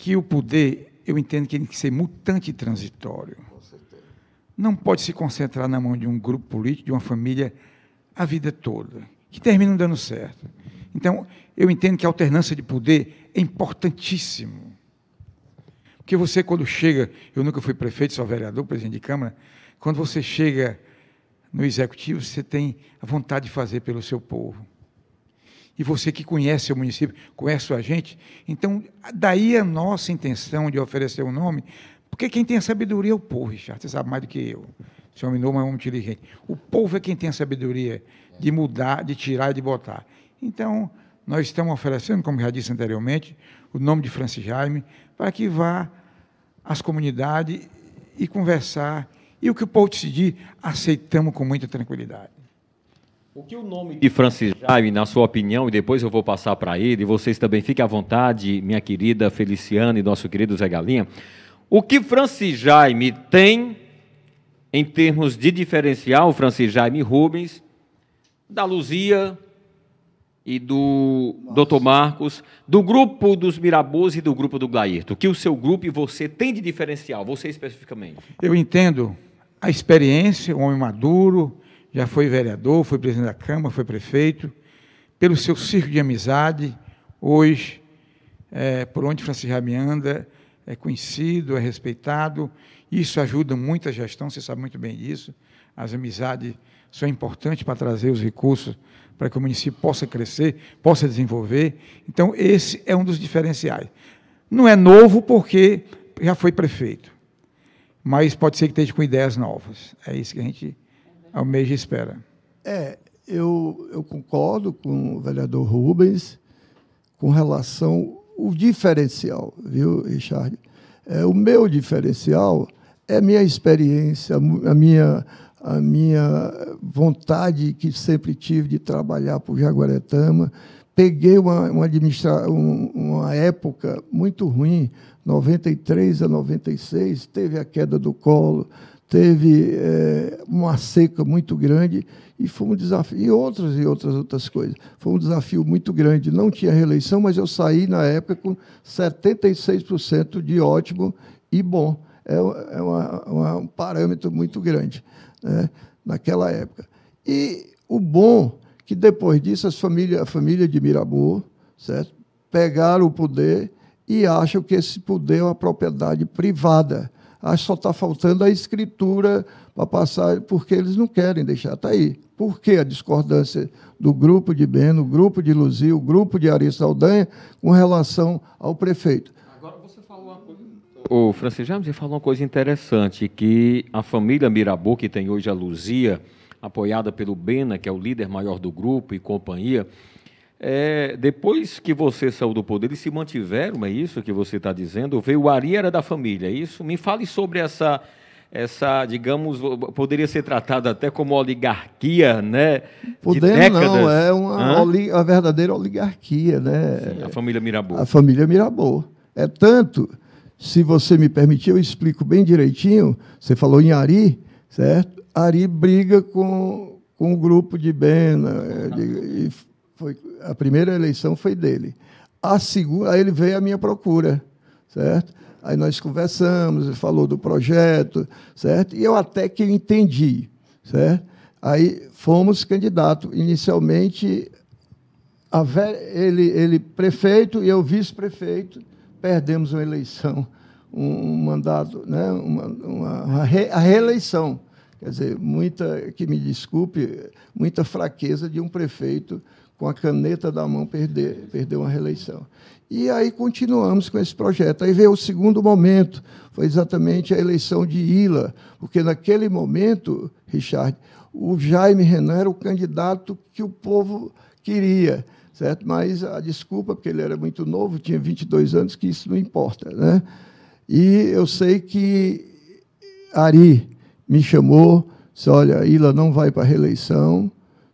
que o poder, eu entendo que ele tem que ser mutante e transitório. Não pode se concentrar na mão de um grupo político, de uma família, a vida toda, que termina não dando certo. Então, eu entendo que a alternância de poder é importantíssimo. Porque você, quando chega, eu nunca fui prefeito, só vereador, presidente de Câmara, quando você chega no executivo, você tem a vontade de fazer pelo seu povo e você que conhece o município, conhece a gente. Então, daí a nossa intenção de oferecer o um nome, porque quem tem a sabedoria é o povo, Richard, você sabe mais do que eu. Esse homem novo é um homem inteligente. O povo é quem tem a sabedoria de mudar, de tirar e de botar. Então, nós estamos oferecendo, como já disse anteriormente, o nome de Francis Jaime, para que vá às comunidades e conversar. E o que o povo decidir, aceitamos com muita tranquilidade. O que o nome de Francis Jaime, na sua opinião, e depois eu vou passar para ele, e vocês também fiquem à vontade, minha querida Feliciana e nosso querido Zé Galinha. O que Francis Jaime tem em termos de diferencial, Francis Jaime Rubens, da Luzia e do Marcos. Dr. Marcos, do grupo dos Mirabôs e do grupo do Glairto? O que o seu grupo e você tem de diferencial, você especificamente? Eu entendo a experiência, o homem maduro, já foi vereador, foi presidente da Câmara, foi prefeito, pelo seu círculo de amizade, hoje, é, por onde Francis Rabi anda, é conhecido, é respeitado, isso ajuda muito a gestão, você sabe muito bem disso, as amizades são importantes para trazer os recursos para que o município possa crescer, possa desenvolver. Então, esse é um dos diferenciais. Não é novo porque já foi prefeito, mas pode ser que esteja com ideias novas. É isso que a gente almeja de espera. É, eu, eu concordo com o vereador Rubens com relação o diferencial, viu, Richard? É, o meu diferencial é a minha experiência, a minha, a minha vontade que sempre tive de trabalhar para o Jaguaretama. Peguei uma, uma, uma época muito ruim, 93 a 96, teve a queda do colo, teve é, uma seca muito grande e foi um desafio e outras e outras outras coisas foi um desafio muito grande não tinha reeleição mas eu saí na época com 76% de ótimo e bom é, é uma, uma, um parâmetro muito grande né, naquela época e o bom que depois disso as família, a família de Mirabu certo pegaram o poder e acham que esse poder é uma propriedade privada Acho que só está faltando a escritura para passar, porque eles não querem deixar. Está aí. Por que a discordância do grupo de Beno, o grupo de Luzia, o grupo de Aristaldanha com relação ao prefeito? Agora você falou uma coisa. O Francisco James falou uma coisa interessante, que a família Mirabu, que tem hoje a Luzia, apoiada pelo Bena, que é o líder maior do grupo e companhia, é, depois que você saiu do poder, eles se mantiveram, é isso que você está dizendo? Veio o Ari era da família, é isso? Me fale sobre essa, essa, digamos, poderia ser tratada até como oligarquia, né? Poder não, é uma, oli, uma, verdadeira oligarquia, né? Sim, a família Mirabô. A família Mirabô. É tanto, se você me permitir, eu explico bem direitinho. Você falou em Ari, certo? Ari briga com, com o grupo de Bena, é, de, foi, a primeira eleição foi dele. A segunda, aí ele veio à minha procura, certo? Aí nós conversamos, ele falou do projeto, certo? E eu até que entendi, certo? Aí fomos candidato inicialmente ele, ele prefeito e eu vice-prefeito, perdemos uma eleição, um, mandato, né? uma, uma, re, a reeleição. Quer dizer, muita, que me desculpe, muita fraqueza de um prefeito com a caneta da mão, perder, perdeu uma reeleição. E aí continuamos com esse projeto. Aí veio o segundo momento, foi exatamente a eleição de Ila, porque naquele momento, Richard, o Jaime Renan era o candidato que o povo queria, certo? Mas a desculpa, porque ele era muito novo, tinha 22 anos, que isso não importa, né? E eu sei que Ari me chamou, disse, olha, Ila não vai para a reeleição,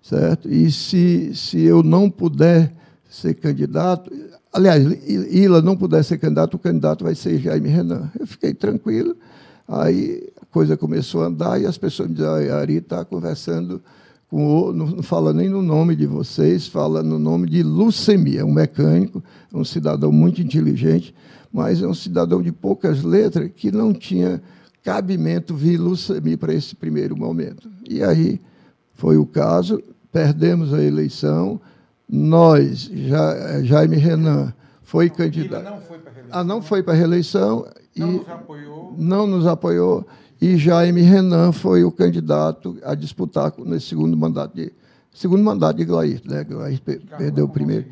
certo? E se, se eu não puder ser candidato, aliás, Ila não puder ser candidato, o candidato vai ser Jaime Renan. Eu fiquei tranquilo, aí a coisa começou a andar e as pessoas me diziam, ah, Ari está conversando com o, não, não fala nem no nome de vocês, fala no nome de Lucemia, é um mecânico, é um cidadão muito inteligente, mas é um cidadão de poucas letras que não tinha cabimento vir Lucemia para esse primeiro momento. E aí foi o caso, perdemos a eleição, nós, já Jaime Renan, foi candidato. candidato. Não foi para reeleição. Ah, não foi para reeleição. Não nos apoiou. Não nos apoiou. E Jaime Renan foi o candidato a disputar nesse segundo mandato de segundo mandato de Glair, né? Glair perdeu o primeiro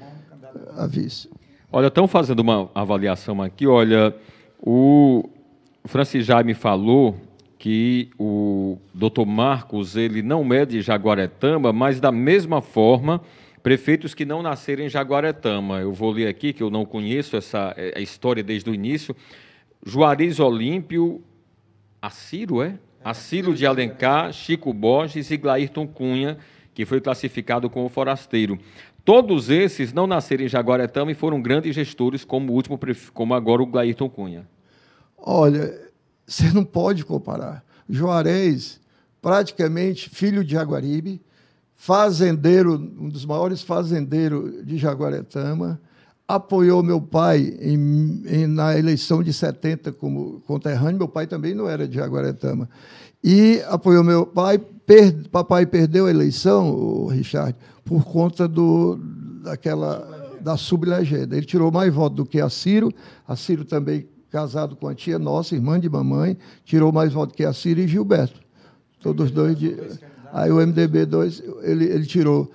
a vice. Olha, estão fazendo uma avaliação aqui. Olha, o Francis Jaime falou que o Dr. Marcos ele não é de Jaguaretama, mas da mesma forma prefeitos que não nasceram em Jaguaretama. Eu vou ler aqui que eu não conheço essa é, a história desde o início. Juarez Olímpio, Aciro é? é? Assiro de Alencar, Chico Borges e Glairton Cunha, que foi classificado como forasteiro. Todos esses não nasceram em Jaguaretama e foram grandes gestores, como o último, como agora o Glairton Cunha. Olha, você não pode comparar. Juarez, praticamente filho de Jaguaribe, fazendeiro, um dos maiores fazendeiros de Jaguaretama, apoiou meu pai em, em, na eleição de 70 como conterrâneo. Meu pai também não era de Jaguaretama. E apoiou meu pai. Per, papai perdeu a eleição, o Richard, por conta do, daquela da sublegenda. Ele tirou mais voto do que a Ciro. A Ciro também casado com a tia nossa, irmã de mamãe, tirou mais voto que a Cira e Gilberto. Todos dois. De... Aí o MDB 2, ele, ele tirou.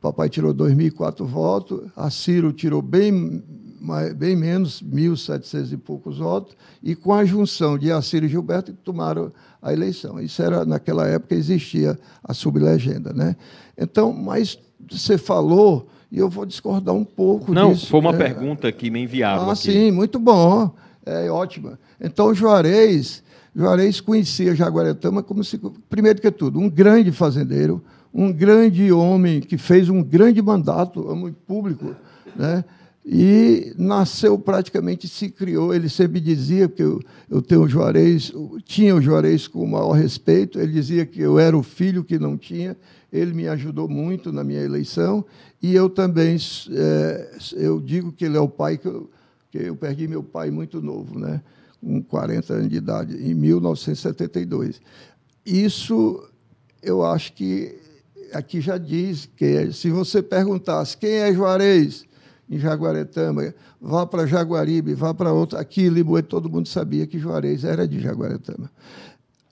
Papai tirou 2.004 votos, a Ciro tirou bem, bem menos, 1.700 e poucos votos, e com a junção de Assir e Gilberto tomaram a eleição. Isso era, naquela época, existia a sublegenda. Né? Então, mas você falou, e eu vou discordar um pouco Não, disso. Não, foi uma né? pergunta que me enviaram. Ah, aqui. sim, muito bom é, é ótima. Então, Juarez, Juarez conhecia Jaguaretama como se, primeiro que tudo, um grande fazendeiro, um grande homem que fez um grande mandato, homem público, né? E nasceu praticamente, se criou. Ele sempre dizia que eu, eu tenho o Juarez, tinha o Juarez com o maior respeito. Ele dizia que eu era o filho que não tinha. Ele me ajudou muito na minha eleição e eu também é, eu digo que ele é o pai que eu, porque eu perdi meu pai muito novo, né? com 40 anos de idade, em 1972. Isso eu acho que aqui já diz que é, se você perguntasse quem é Juarez em Jaguaretama, vá para Jaguaribe, vá para outro aqui em Limoeiro todo mundo sabia que Juarez era de Jaguaretama.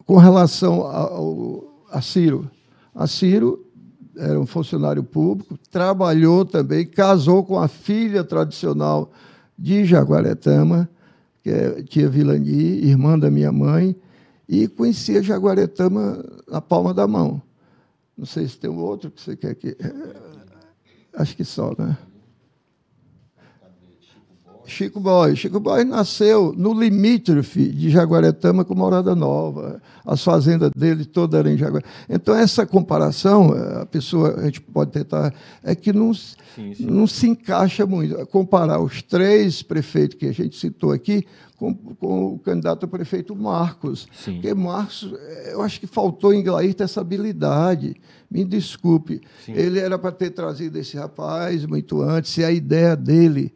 Com relação ao, a Ciro, a Ciro era um funcionário público, trabalhou também, casou com a filha tradicional de Jaguaretama, que é tia Vilani, irmã da minha mãe, e conhecia Jaguaretama na palma da mão. Não sei se tem outro que você quer que. É, acho que só, né? Chico Boy. Chico Boy nasceu no limítrofe de Jaguaretama com Morada Nova. As fazendas dele todas eram em Jaguaretama. Então, essa comparação, eh, a pessoa, a gente pode tentar, é que não, sim, sim. não se encaixa muito. Comparar os três prefeitos que a gente citou aqui com, com o candidato a prefeito Marcos. Sim. Porque Marcos, eh, eu acho que faltou em Glairta essa habilidade. Me desculpe. Ele era para ter trazido esse rapaz muito antes, e a ideia dele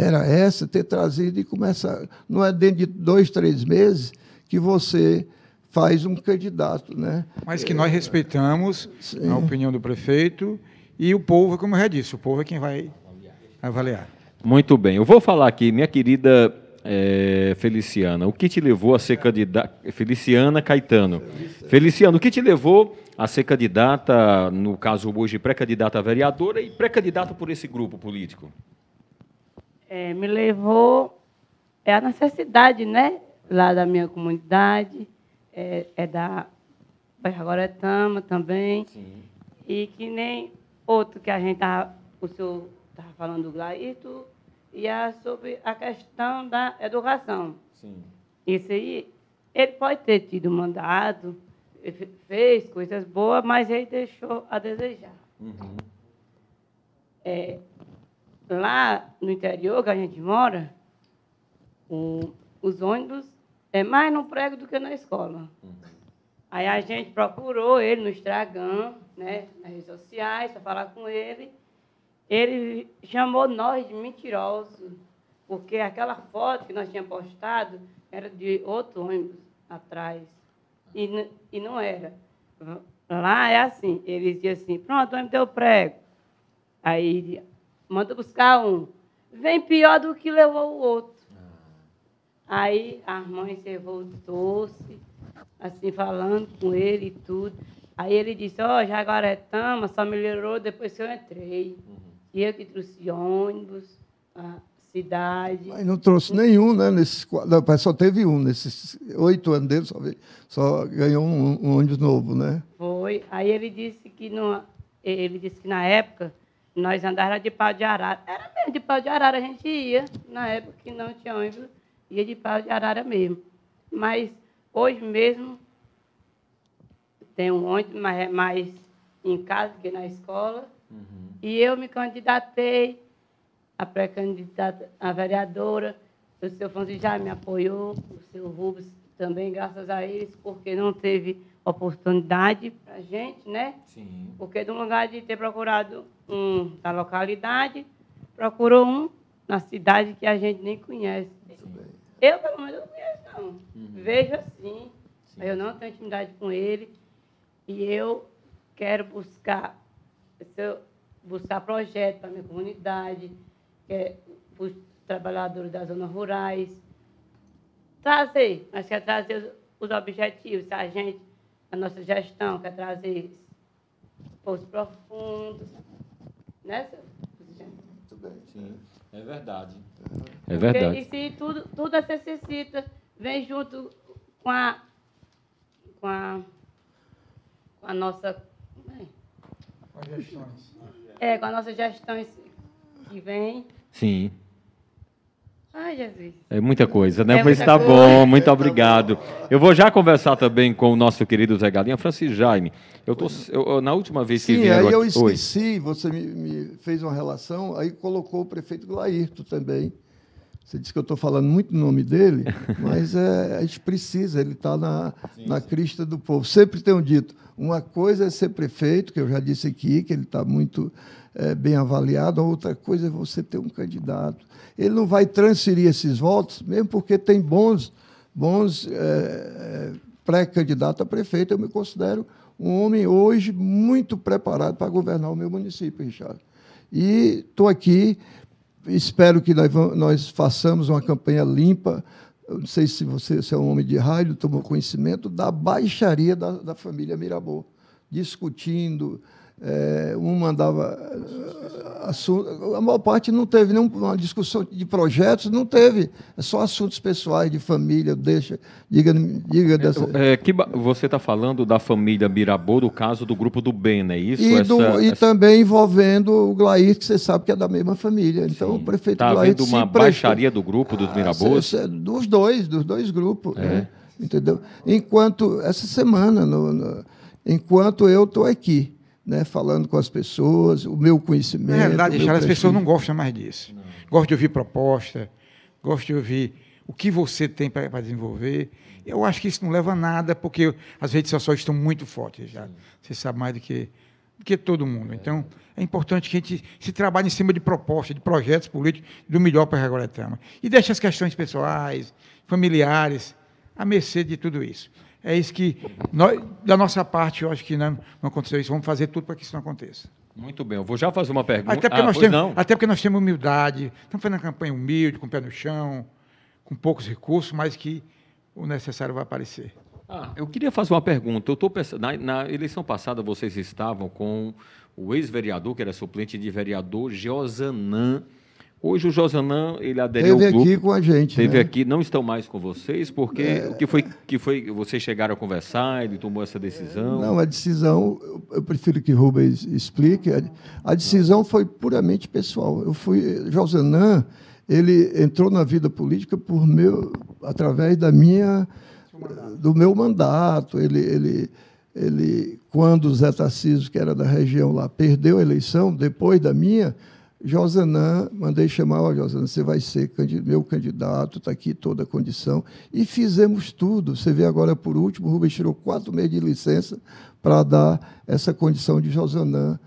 era essa, ter trazido e começar. Não é dentro de dois, três meses que você faz um candidato. Né? Mas que nós respeitamos Sim. a opinião do prefeito e o povo, como eu já disse, o povo é quem vai avaliar. Muito bem. Eu vou falar aqui, minha querida é, Feliciana, o que te levou a ser candidata. Feliciana Caetano. Feliciana, o que te levou a ser candidata, no caso hoje, pré-candidata a vereadora e pré-candidata por esse grupo político? é, me levou é a necessidade, né? Lá da minha comunidade, é, é da Goretama é também. Sim. E que nem outro que a gente tava, tá, o senhor estava falando do Glaito e é sobre a questão da educação. Sim. Isso aí, ele pode ter tido mandado fez coisas boas, mas ele deixou a desejar. Uhum. É, lá no interior, que a gente mora, o, os ônibus é mais no prego do que na escola. Uhum. Aí a gente procurou ele no Instagram, né, nas redes sociais, para falar com ele. Ele chamou nós de mentirosos, porque aquela foto que nós tínhamos postado era de outro ônibus atrás. E, e não era. Lá é assim, eles diziam assim, pronto, o ônibus deu prego. Aí manda buscar um. Vem pior do que levou o outro. Ah. Aí a mãe se revoltou-se, assim, falando com ele e tudo. Aí ele disse, ó, oh, Jaguaretama é só melhorou depois que eu entrei. Uhum. E eu que trouxe ônibus, a cidade. Mas não trouxe nenhum, né? Nesses, não, só teve um. Nesses oito anos dele, só, só ganhou um, um, ônibus novo, né? Foi. Aí ele disse que no, ele disse que na época nós andávamos de pau de arara. Era mesmo, de pau de arara a gente ia, na época que não tinha ônibus, ia de pau de arara mesmo. Mas hoje mesmo tem um ônibus, mas é mais em casa que na escola. Uhum. E eu me candidatei a pré-candidata a vereadora. O senhor Francisco já me apoiou, o senhor Rubens também, graças a eles, porque não teve oportunidade para a gente, né? Sim. Porque no lugar de ter procurado um da localidade, procurou um na cidade que a gente nem conhece. Eu, pelo menos, não conheço, não. Uhum. Vejo assim, Sim. mas eu não tenho intimidade com ele. E eu quero buscar, buscar projetos para minha comunidade, que é, para os trabalhadores das zonas rurais. Trazer, mas quer trazer os, os objetivos, se a gente a nossa gestão quer trazer poços profundos. Né, Muito bem. Sim, é verdade. É verdade. Porque, e se tudo, tudo essa é necessita vem junto com a, com a, com a nossa. É? Com as gestões. É, com a nossa gestões que vem. Sim. Ai, Jesus. É muita coisa, né? É Mas está bom, muito obrigado. Eu vou já conversar também com o nosso querido Zé Galinha, Francis Jaime. Eu tô, é. eu, na última vez Sim, que Sim, aí eu esqueci, Oi. você me, me, fez uma relação, aí colocou o prefeito Glairto também. Você disse que eu estou falando muito o nome dele, [laughs] mas é, a gente precisa, ele está na, na crista do povo. Sempre tenho dito, uma coisa é ser prefeito, que eu já disse aqui, que ele está muito é, bem avaliado, outra coisa é você ter um candidato. Ele não vai transferir esses votos, mesmo porque tem bons, bons é, é pré-candidatos a prefeito. Eu me considero um homem hoje muito preparado para governar o meu município, Richard. E estou aqui, espero que nós, nós façamos uma campanha limpa. Eu não sei se você se é um homem de rádio, tomou conhecimento da baixaria da, da família Mirabô, discutindo, é, um mandava. Eh, Assunto, a maior parte não teve nenhuma discussão de projetos, não teve. É só assuntos pessoais, de família, deixa. Diga, diga então, dessa. É, que, você está falando da família Mirabô, do caso do grupo do Bem, não é isso? E, do, e essa... também envolvendo o Glair, que você sabe que é da mesma família. Então Sim. o prefeito Está havendo uma baixaria do grupo dos ah, Mirabôs? É dos dois, dos dois grupos. É. Né? Entendeu? Enquanto, essa semana, no, no, enquanto eu estou aqui né, falando com as pessoas, o meu conhecimento. Na Charles, as pessoas não gostam mais disso. Não. Gostam de ouvir proposta, gostam de ouvir o que você tem para desenvolver. Eu acho que isso não leva a nada, porque as redes sociais estão muito fortes já. Sim. Você sabe mais do que, do que todo mundo. É. Então, é importante que a gente se trabalhe em cima de propostas, de projetos políticos, do melhor para Regoletama. E deixe as questões pessoais, familiares, à mercê de tudo isso. É isso que, nós, da nossa parte, eu acho que não, né, não aconteceu isso. Vamos fazer tudo para que isso não aconteça. Muito bem, eu vou já fazer uma pergunta. Até porque, ah, nós, temos, não. até porque nós temos humildade, estamos fazendo uma campanha humilde, com o pé no chão, com poucos recursos, mas que o necessário vai aparecer. Ah, eu queria fazer uma pergunta. Eu tô pensando, na, na eleição passada vocês estavam com o ex-vereador, que era suplente de vereador, Geozanã. Hoje o Josanã, ele aderiu Teve ao clube. aqui com a gente. Teve né? aqui, não estão mais com vocês, porque é... o que foi que foi vocês chegaram a conversar, ele tomou essa decisão? Não, a decisão, eu prefiro que Rubens explique. A, a decisão foi puramente pessoal. Eu fui Josanã, ele entrou na vida política por meu através da minha do meu mandato. Ele ele ele quando o Zé Tarcísio, que era da região lá, perdeu a eleição depois da minha, Josanã, mandei chamar, ó, Josanã, você vai ser meu candidato, está aqui toda a condição. E fizemos tudo. Você vê agora, por último, o Rubens tirou quatro meses de licença para dar essa condição de Josanã.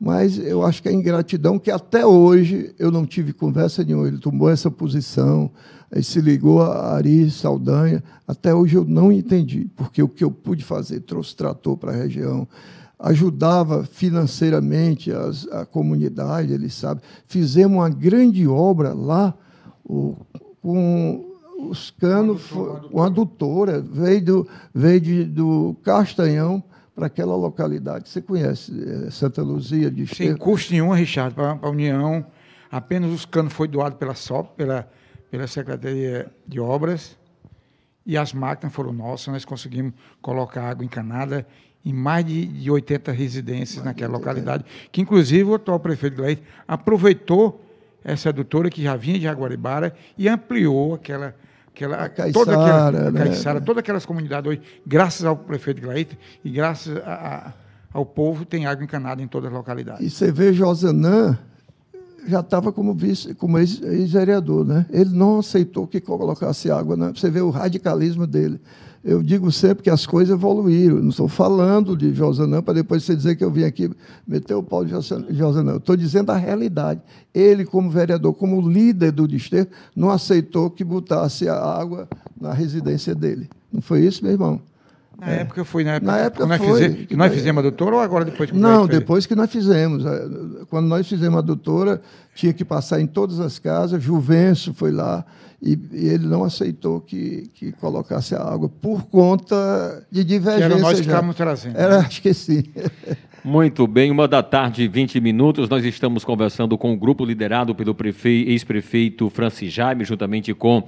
Mas eu acho que a é ingratidão, que até hoje eu não tive conversa nenhuma, ele tomou essa posição, se ligou a Ari Saldanha, até hoje eu não entendi, porque o que eu pude fazer, trouxe trator para a região, ajudava financeiramente as, a comunidade, ele sabe. Fizemos uma grande obra lá, o, com os canos, uma adutora, veio, do, veio de, do Castanhão para aquela localidade. Você conhece é, Santa Luzia de Sem Esteve. custo nenhum, Richard, para a União. Apenas os canos foram doados pela SOP, pela, pela Secretaria de Obras, e as máquinas foram nossas. Nós conseguimos colocar água encanada em mais de, 80 residências mais naquela localidade, que inclusive o atual prefeito Leite aproveitou essa adutora que já vinha de Jaguaribara e ampliou aquela aquela, Caiçara, toda aquela né? todas aquelas comunidades hoje, graças ao prefeito Glaita e graças a, a, ao povo, tem água encanada em todas as localidades. E você vê Josanã já estava como vice, como ex-vereador, né? Ele não aceitou que colocasse água, né? Você vê o radicalismo dele eu digo sempre que as coisas evoluíram. Não estou falando de Josanã para depois você dizer que eu vim aqui meter o pau de Josanã. estou dizendo a realidade. Ele, como vereador, como líder do distrito, não aceitou que botasse a água na residência dele. Não foi isso, meu irmão? Na é. época foi, na na época nós foi. que nós fizemos a doutora ou agora depois que Não, depois que nós fizemos. É, quando nós fizemos a doutora, tinha que passar em todas as casas, Juvencio foi lá e, e ele não aceitou que, que colocasse a água por conta de divergência. Que era nós que estávamos trazendo. Era, né? [laughs] acho que sim. Muito bem, uma da tarde, 20 minutos. Nós estamos conversando com o um grupo liderado pelo ex-prefeito Francis Jaime, juntamente com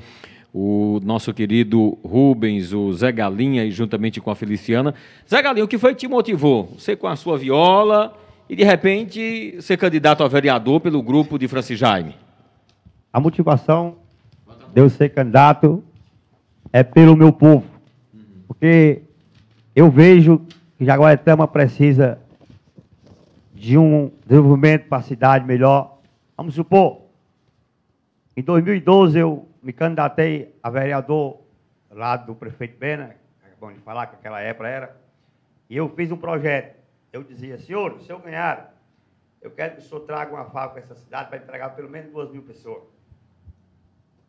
o nosso querido Rubens, o Zé Galinha, e juntamente com a Feliciana. Zé Galinha, o que foi que te motivou? Você com a sua viola e, de repente, ser candidato a vereador pelo grupo de Francis Jaime? A motivação de eu ser candidato é pelo meu povo. Porque eu vejo que Jaguaretama precisa de um desenvolvimento para a cidade melhor. Vamos supor, em 2012 eu me candidatei a vereador lá do prefeito Bena, acabamos é de falar que aquela época era, e eu fiz um projeto. Eu dizia, senhor, se eu ganhar, eu quero que o senhor traga uma fábrica essa cidade para entregar pelo menos duas mil pessoas.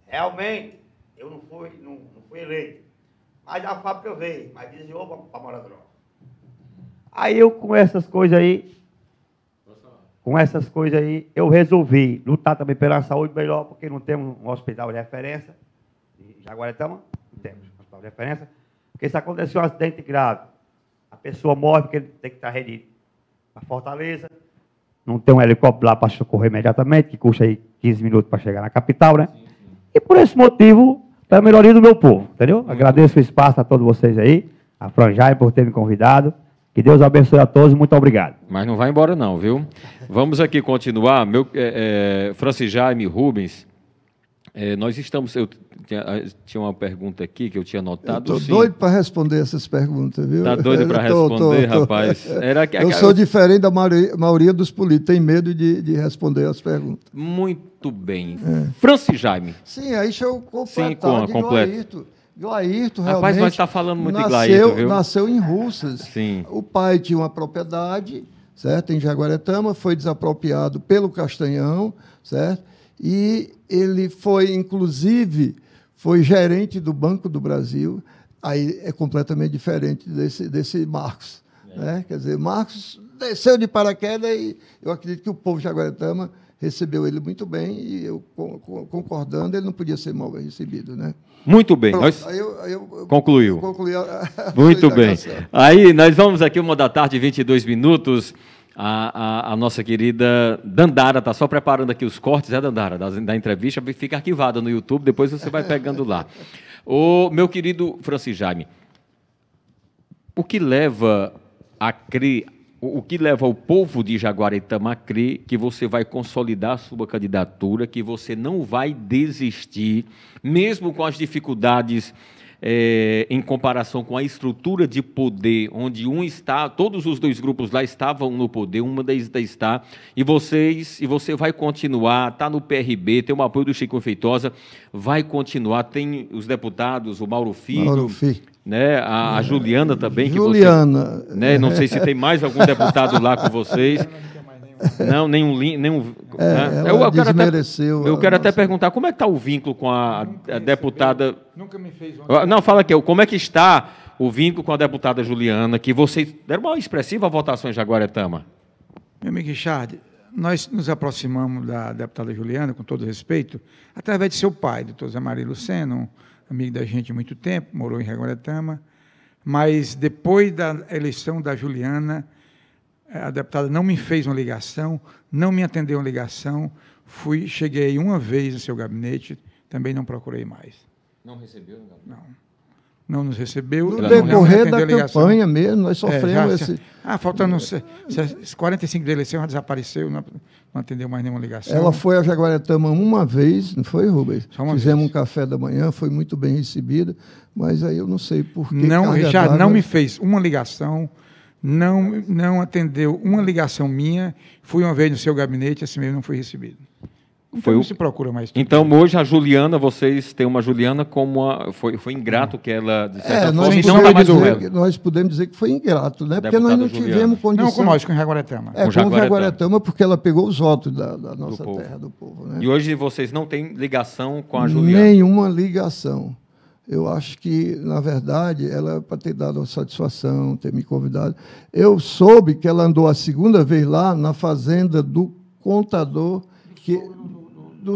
Realmente, eu não fui, não, não fui eleito. Mas a fábrica veio, mas desviou para Morador. Aí eu, com essas coisas aí, com essas coisas aí, eu resolvi lutar também pela saúde melhor, porque não temos um hospital de referência. E Jaguaretama, não temos um hospital de referência. Porque se acontecer um acidente grave, a pessoa morre porque tem que estar redido para Fortaleza. Não tem um helicóptero lá para socorrer imediatamente, que custa aí 15 minutos para chegar na capital, né? E por esse motivo, pela melhoria do meu povo, entendeu? Uhum. Agradeço o espaço a todos vocês aí, a Franjai por ter me convidado. Que Deus abençoe a todos, muito obrigado. Mas não vai embora não, viu? Vamos aqui continuar. Meu, é, é, Francis Jaime Rubens, é, nós estamos... Eu tinha, tinha, uma pergunta aqui que eu tinha anotado. Estou doido para responder essas perguntas, viu? Está doido para [laughs] responder, tô, tô, rapaz? Era, eu sou diferente da maioria, maioria dos políticos, tem medo de, de, responder as perguntas. Muito bem. É. Francis Jaime. Sim, aí deixa eu completar. Sim, com, completo. Glairto realmente. Rapaz, nós está falando muito nasceu, de Glairto, viu? Nasceu em Russas. Sim. O pai tinha uma propriedade, certo? Em Jaguaretama, foi desapropriado pelo Castanhão, certo? E ele foi, inclusive, foi gerente do Banco do Brasil. Aí é completamente diferente desse, desse Marcos. É. Né? Quer dizer, Marcos desceu de paraquedas e eu acredito que o povo de Jaguaretama recebeu ele muito bem e eu concordando, ele não podia ser mal recebido, né? Muito bem. Pronto, nós... Aí eu, aí eu, Concluiu. A... [laughs] muito tá bem. Aí nós vamos aqui uma da tarde, 22 minutos. A, a, a, nossa querida Dandara está só preparando aqui os cortes, é Dandara, da, da, entrevista, fica arquivada no YouTube, depois você vai pegando lá. O meu querido Francis Jaime, o que leva a, criar o que leva o povo de Jaguaretama a crer que você vai consolidar sua candidatura, que você não vai desistir, mesmo com as dificuldades é, em comparação com a estrutura de poder, onde um está, todos os dois grupos lá estavam no poder, uma deles está, e vocês, e você vai continuar, está no PRB, tem o apoio do Chico Feitosa, vai continuar, tem os deputados, o Mauro Filho, Mauro Filho né? A, a, é. Juliana também. Juliana. Você, né? Não sei se tem mais algum deputado lá com vocês. Não, nenhum. nenhum é, né? eu, eu quero até, eu quero até perguntar como é que está o vínculo com a, a deputada. Nunca me fez uma... Ah, não, fala aqui, como é que está o vínculo com a deputada Juliana, que vocês deram uma expressiva votação em Jaguaretama? Meu amigo Richard, nós nos aproximamos da deputada Juliana, com todo respeito, através de seu pai, doutor Zé Maria Luceno, amigo da gente há muito tempo, morou em Reguaretama, mas depois da eleição da Juliana, a deputada não me fez uma ligação, não me atendeu uma ligação, fui, cheguei uma vez no seu gabinete, também não procurei mais. Não recebeu no gabinete? Não não nos recebeu. No decorrer da campanha mesmo, nós é, sofremos é, já, esse. Ah, faltando 45 de eleição, ela desapareceu, não atendeu mais nenhuma ligação. Ela foi a Jaguaretama uma vez, não foi, Rubens? Fizemos vez. um café da manhã, foi muito bem recebida, mas aí eu não sei por que. Não, Richard, não me fez uma ligação, não, não atendeu uma ligação minha, fui uma vez no seu gabinete, assim mesmo não foi recebido. Não foi o... se procura mais. Então, hoje, a Juliana, vocês têm uma Juliana como a... foi, foi ingrato que ela, de é, nós não está Nós podemos dizer que foi ingrato, né? Porque nós não Juliana. tivemos condições Não com nós, com Jaguaretama. É, com, Jaguaretama. Jaguaretama, porque ela pegou os votos da, da nossa do terra, do povo. Né? E hoje vocês não têm ligação com a Juliana? Nenhuma ligação. Eu acho que, na verdade, ela, para ter dado uma satisfação, ter me convidado, eu soube que ela andou a segunda vez lá na fazenda do contador que do,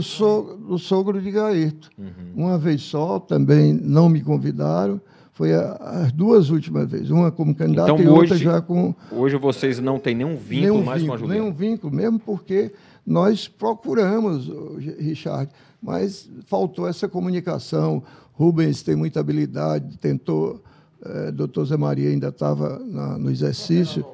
do sogro de Gaeto. Uhum. Uma vez só, também não me convidaram. Foi a, as duas últimas vezes, uma como candidato então, e hoje, outra já com. Hoje vocês não têm nenhum vínculo nenhum mais vínculo, com a Juliana? Nenhum vínculo, mesmo porque nós procuramos, Richard, mas faltou essa comunicação. Rubens tem muita habilidade, tentou. É, doutor Zé Maria ainda estava no exercício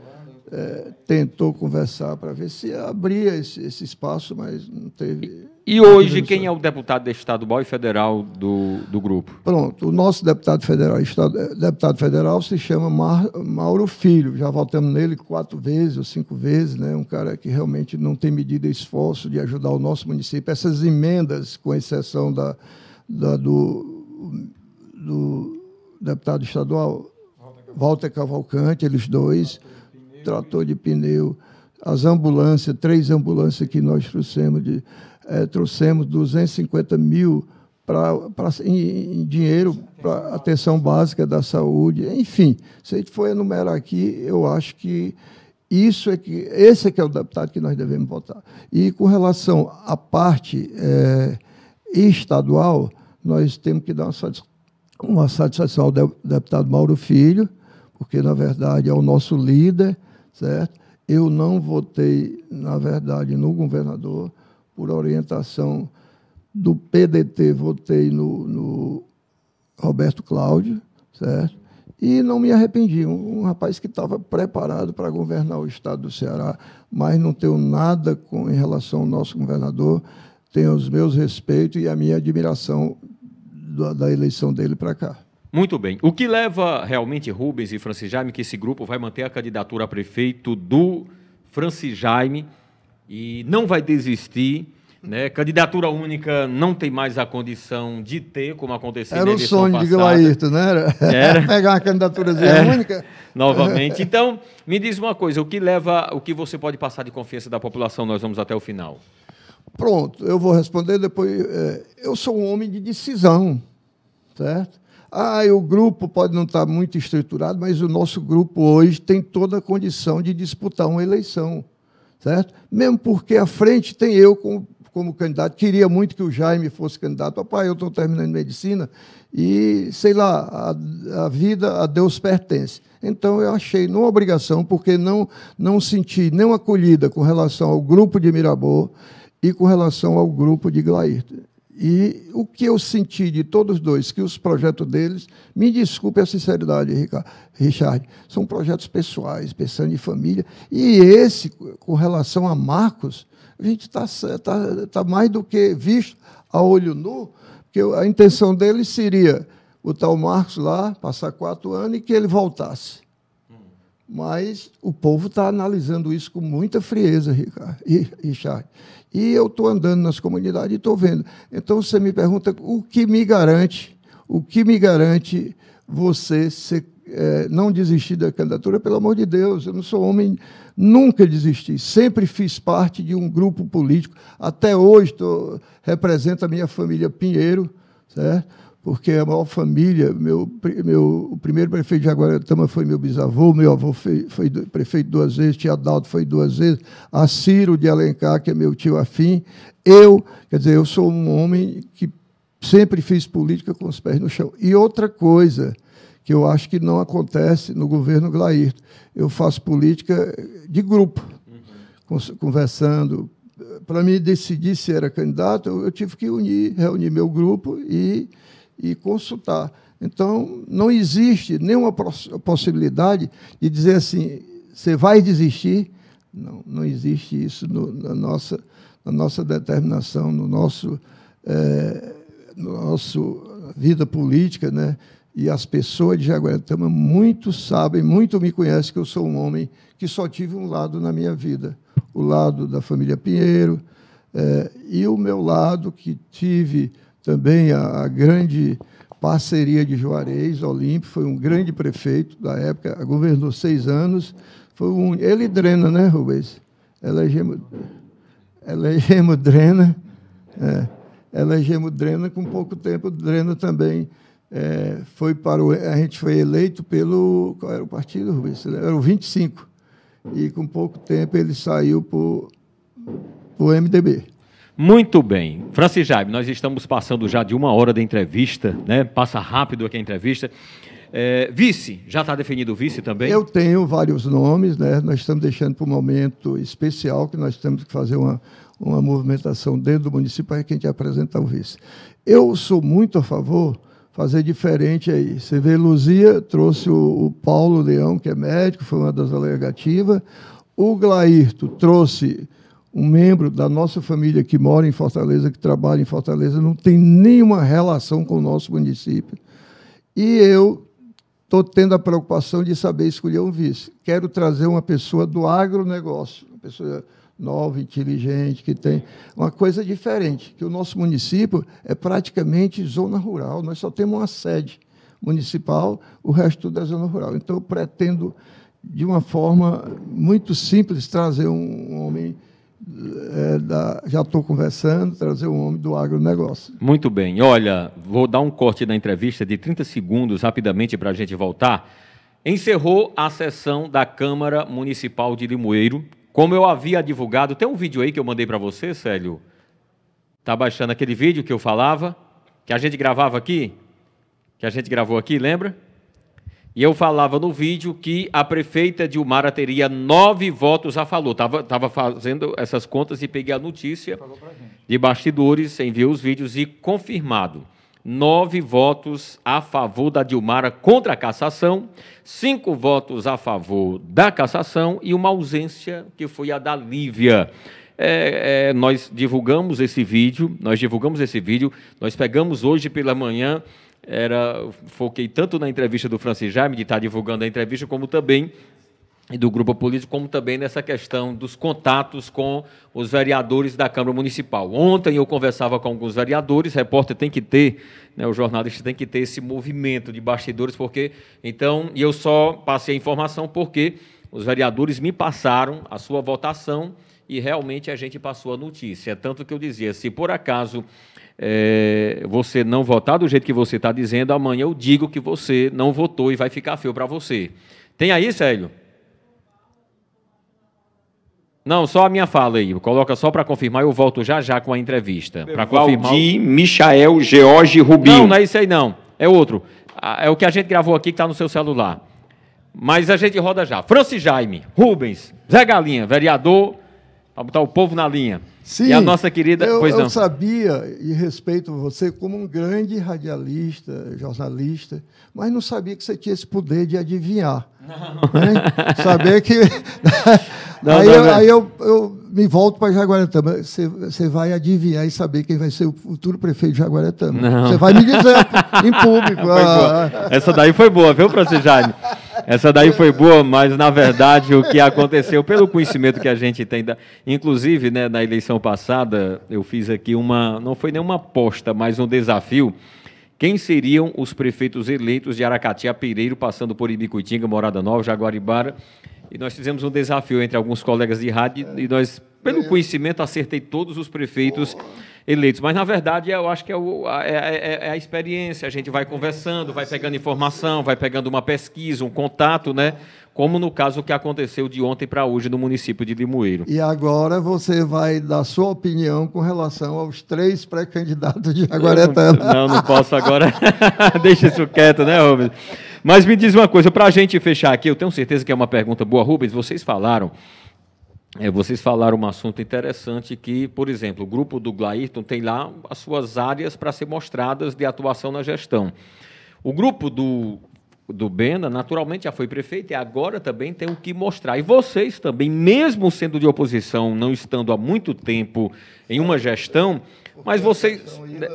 é, tentou conversar para ver se abria esse, esse, espaço, mas não teve. E hoje, quem é o deputado estadual e federal do, do grupo? Pronto, o nosso deputado federal, estado, é, deputado federal se chama Mar, Mauro Filho. Já votamos nele quatro vezes ou cinco vezes, né? um cara que realmente não tem medido esforço de ajudar o nosso município. Essas emendas, com exceção da, da do, do deputado estadual Walter Cavalcante, eles dois trator de pneu, as ambulâncias, três ambulâncias que nós trouxemos, de, é, trouxemos 250 mil pra, pra em, em, dinheiro para atenção básica da saúde, enfim, se a gente for enumerar aqui, eu acho que isso é que esse é que é o deputado que nós devemos votar. E com relação à parte é, estadual, nós temos que dar uma, satisfa uma satisfação ao deputado Mauro Filho, porque na verdade é o nosso líder certo? Eu não votei, na verdade, no governador por orientação do PDT, votei no, no Roberto Cláudio, certo? E não me arrependi. Um, um rapaz que estava preparado para governar o estado do Ceará, mas não tenho nada com, em relação ao nosso governador. Tenho os meus respeitos e a minha admiração da, da eleição dele para cá. Muito bem. O que leva realmente Rubens e Francis Jaime, que esse grupo vai manter a candidatura a prefeito do Francis Jaime e não vai desistir. Né? Candidatura única não tem mais a condição de ter, como aconteceu Era na Era o sonho passada. de Vilaírto, não né? era? era? [laughs] Pegar uma candidatura é. única. [laughs] Novamente. Então, me diz uma coisa, o que leva, o que você pode passar de confiança da população? Nós vamos até o final. Pronto, eu vou responder depois. É, eu sou um homem de decisão, certo? Ah, o grupo pode não estar muito estruturado, mas o nosso grupo hoje tem toda a condição de disputar uma eleição, certo? Mesmo porque à frente tem eu como, como candidato. Queria muito que o Jaime fosse candidato. Papai, eu estou terminando medicina e, sei lá, a, a, vida a Deus pertence. Então, eu achei não obrigação, porque não, não senti nenhuma acolhida com relação ao grupo de Mirabô e com relação ao grupo de Glairto. E o que eu senti de todos dois, que os projetos deles, me desculpe a sinceridade, Richard, são projetos pessoais, pensando em família. E esse, com relação a Marcos, a gente está tá, tá mais do que visto a olho nu, porque a intenção dele seria o tal Marcos lá, passar quatro anos e que ele voltasse. Mas o povo está analisando isso com muita frieza, Richard. E eu estou andando nas comunidades e estou vendo. Então você me pergunta o que me garante, o que me garante você ser, é, não desistir da candidatura, pelo amor de Deus, eu não sou homem, nunca desisti, sempre fiz parte de um grupo político, até hoje tô, represento a minha família Pinheiro, certo? porque a maior família, meu, meu, o primeiro prefeito de Jaguaretama foi meu bisavô, meu avô foi, foi prefeito duas vezes, tia Adalto foi duas vezes, a Ciro de Alencar, que é meu tio afim, eu, quer dizer, eu sou um homem que sempre fiz política com os pés no chão. E outra coisa que eu acho que não acontece no governo Glairto, eu faço política de grupo, uhum. conversando, para mim decidir se era candidato, eu tive que unir, reunir meu grupo e e consultar. Então, não existe nenhuma possibilidade de dizer assim, você vai desistir. Não, não existe isso no, na, nossa, na nossa determinação, no nosso, é, no nosso vida política, né? E as pessoas de Jaguaretama muito sabem, muito me conhecem que eu sou um homem que só tive um lado na minha vida, o lado da família Pinheiro é, e o meu lado que tive também a, a grande parceria de Juarez, Olímpio, foi um grande prefeito da época, governou seis anos, foi um, ele drena, né, Rubens? Elegemos, elegemos drena, é, elegemos drena, com pouco tempo drena também é, foi para o, a gente foi eleito pelo, qual era o partido, Rubens? Era o 25, e com pouco tempo ele saiu para o MDB. Muito bem. Francis Jaime, nós estamos passando já de uma hora da entrevista, né? Passa rápido aqui a entrevista. É, vice, já está definido o vice também? Eu tenho vários nomes, né? Nós estamos deixando para um momento especial que nós temos que fazer uma, uma movimentação dentro do município para quem gente apresentar o vice. Eu sou muito a favor fazer diferente aí. Você vê, Luzia trouxe o, o Paulo Leão, que é médico, foi uma das alegativas. O Glairto trouxe um membro da nossa família que mora em Fortaleza, que trabalha em Fortaleza, não tem nenhuma relação com o nosso município. E eu estou tendo a preocupação de saber escolher um vice. Quero trazer uma pessoa do agronegócio, uma pessoa nova, inteligente, que tem uma coisa diferente, que o nosso município é praticamente zona rural, nós só temos uma sede municipal, o resto tudo é zona rural. Então, eu pretendo, de uma forma muito simples, trazer um homem é, da, já estou conversando, trazer um homem do agronegócio. Muito bem. Olha, vou dar um corte da entrevista de 30 segundos rapidamente para a gente voltar. Encerrou a sessão da Câmara Municipal de Limoeiro. Como eu havia divulgado, tem um vídeo aí que eu mandei para você, Célio. Tá baixando aquele vídeo que eu falava, que a gente gravava aqui, que a gente gravou aqui, lembra? E eu falava no vídeo que a prefeita Dilmara teria nove votos a favor. Estava tava fazendo essas contas e peguei a notícia de bastidores, enviei os vídeos e confirmado. Nove votos a favor da Dilmara contra a cassação, cinco votos a favor da cassação e uma ausência que foi a da Lívia. É, é, nós divulgamos esse vídeo, nós divulgamos esse vídeo, nós pegamos hoje pela manhã era foquei tanto na entrevista do Francis Jaime, de estar tá divulgando a entrevista, como também e do grupo político, como também nessa questão dos contatos com os vereadores da Câmara Municipal. Ontem eu conversava com alguns vereadores, repórter tem que ter, né, o jornalista tem que ter esse movimento de bastidores, porque então, e eu só passei a informação porque os vereadores me passaram a sua votação e realmente a gente passou a notícia. Tanto que eu dizia, se por acaso é, você não votar do jeito que você está dizendo, amanhã eu digo que você não votou e vai ficar feio para você. Tem aí, Célio? Não, só a minha fala aí. Coloca só para confirmar, eu volto já já com a entrevista. Para confirmar. Michael, George Rubinho. Não, não é isso aí não. É outro. É o que a gente gravou aqui que está no seu celular. Mas a gente roda já. Francis Jaime, Rubens, Zé Galinha, vereador, para botar o povo na linha. Sim, e a nossa querida. Eu, eu sabia e respeito você como um grande radialista, jornalista, mas não sabia que você tinha esse poder de adivinhar. Né? [laughs] Saber que. não, aí, não, eu, não. aí eu, eu, me volto para Jaguaretama. Você, você vai adivinhar e saber quem vai ser o futuro prefeito de Jaguaretama. Você vai me dizer [laughs] em público. Ah. Essa daí foi boa, viu, Francisco Jaime? Essa daí foi boa, mas na verdade o que aconteceu, pelo conhecimento que a gente tem, da, inclusive né, na eleição passada, eu fiz aqui uma, não foi nenhuma aposta, mas um desafio. Quem seriam os prefeitos eleitos de Aracati a Pereiro, passando por Ibicuitinga, Morada Nova, Jaguaribara? E nós fizemos um desafio entre alguns colegas de rádio e nós, pelo é. conhecimento, acertei todos os prefeitos eleitos. Mas, na verdade, eu acho que é, o, é, é, é, é a experiência. A gente vai conversando, vai pegando informação, vai pegando uma pesquisa, um contato, né? como no caso que aconteceu de ontem para hoje no município de Limoeiro. E agora você vai dar sua opinião com relação aos três pré-candidatos de Jaguaretama. Não, não posso agora. [laughs] Deixa isso quieto, né, Rubens? Mas me diz uma coisa, para a gente fechar aqui, eu tenho certeza que é uma pergunta boa, Rubens, vocês falaram é, vocês falaram um assunto interessante que, por exemplo, o grupo do Glairton tem lá as suas áreas para ser mostradas de atuação na gestão. O grupo do, do Bena, naturalmente, já foi prefeito e agora também tem o que mostrar. E vocês também, mesmo sendo de oposição, não estando há muito tempo em uma gestão, mas vocês. Né,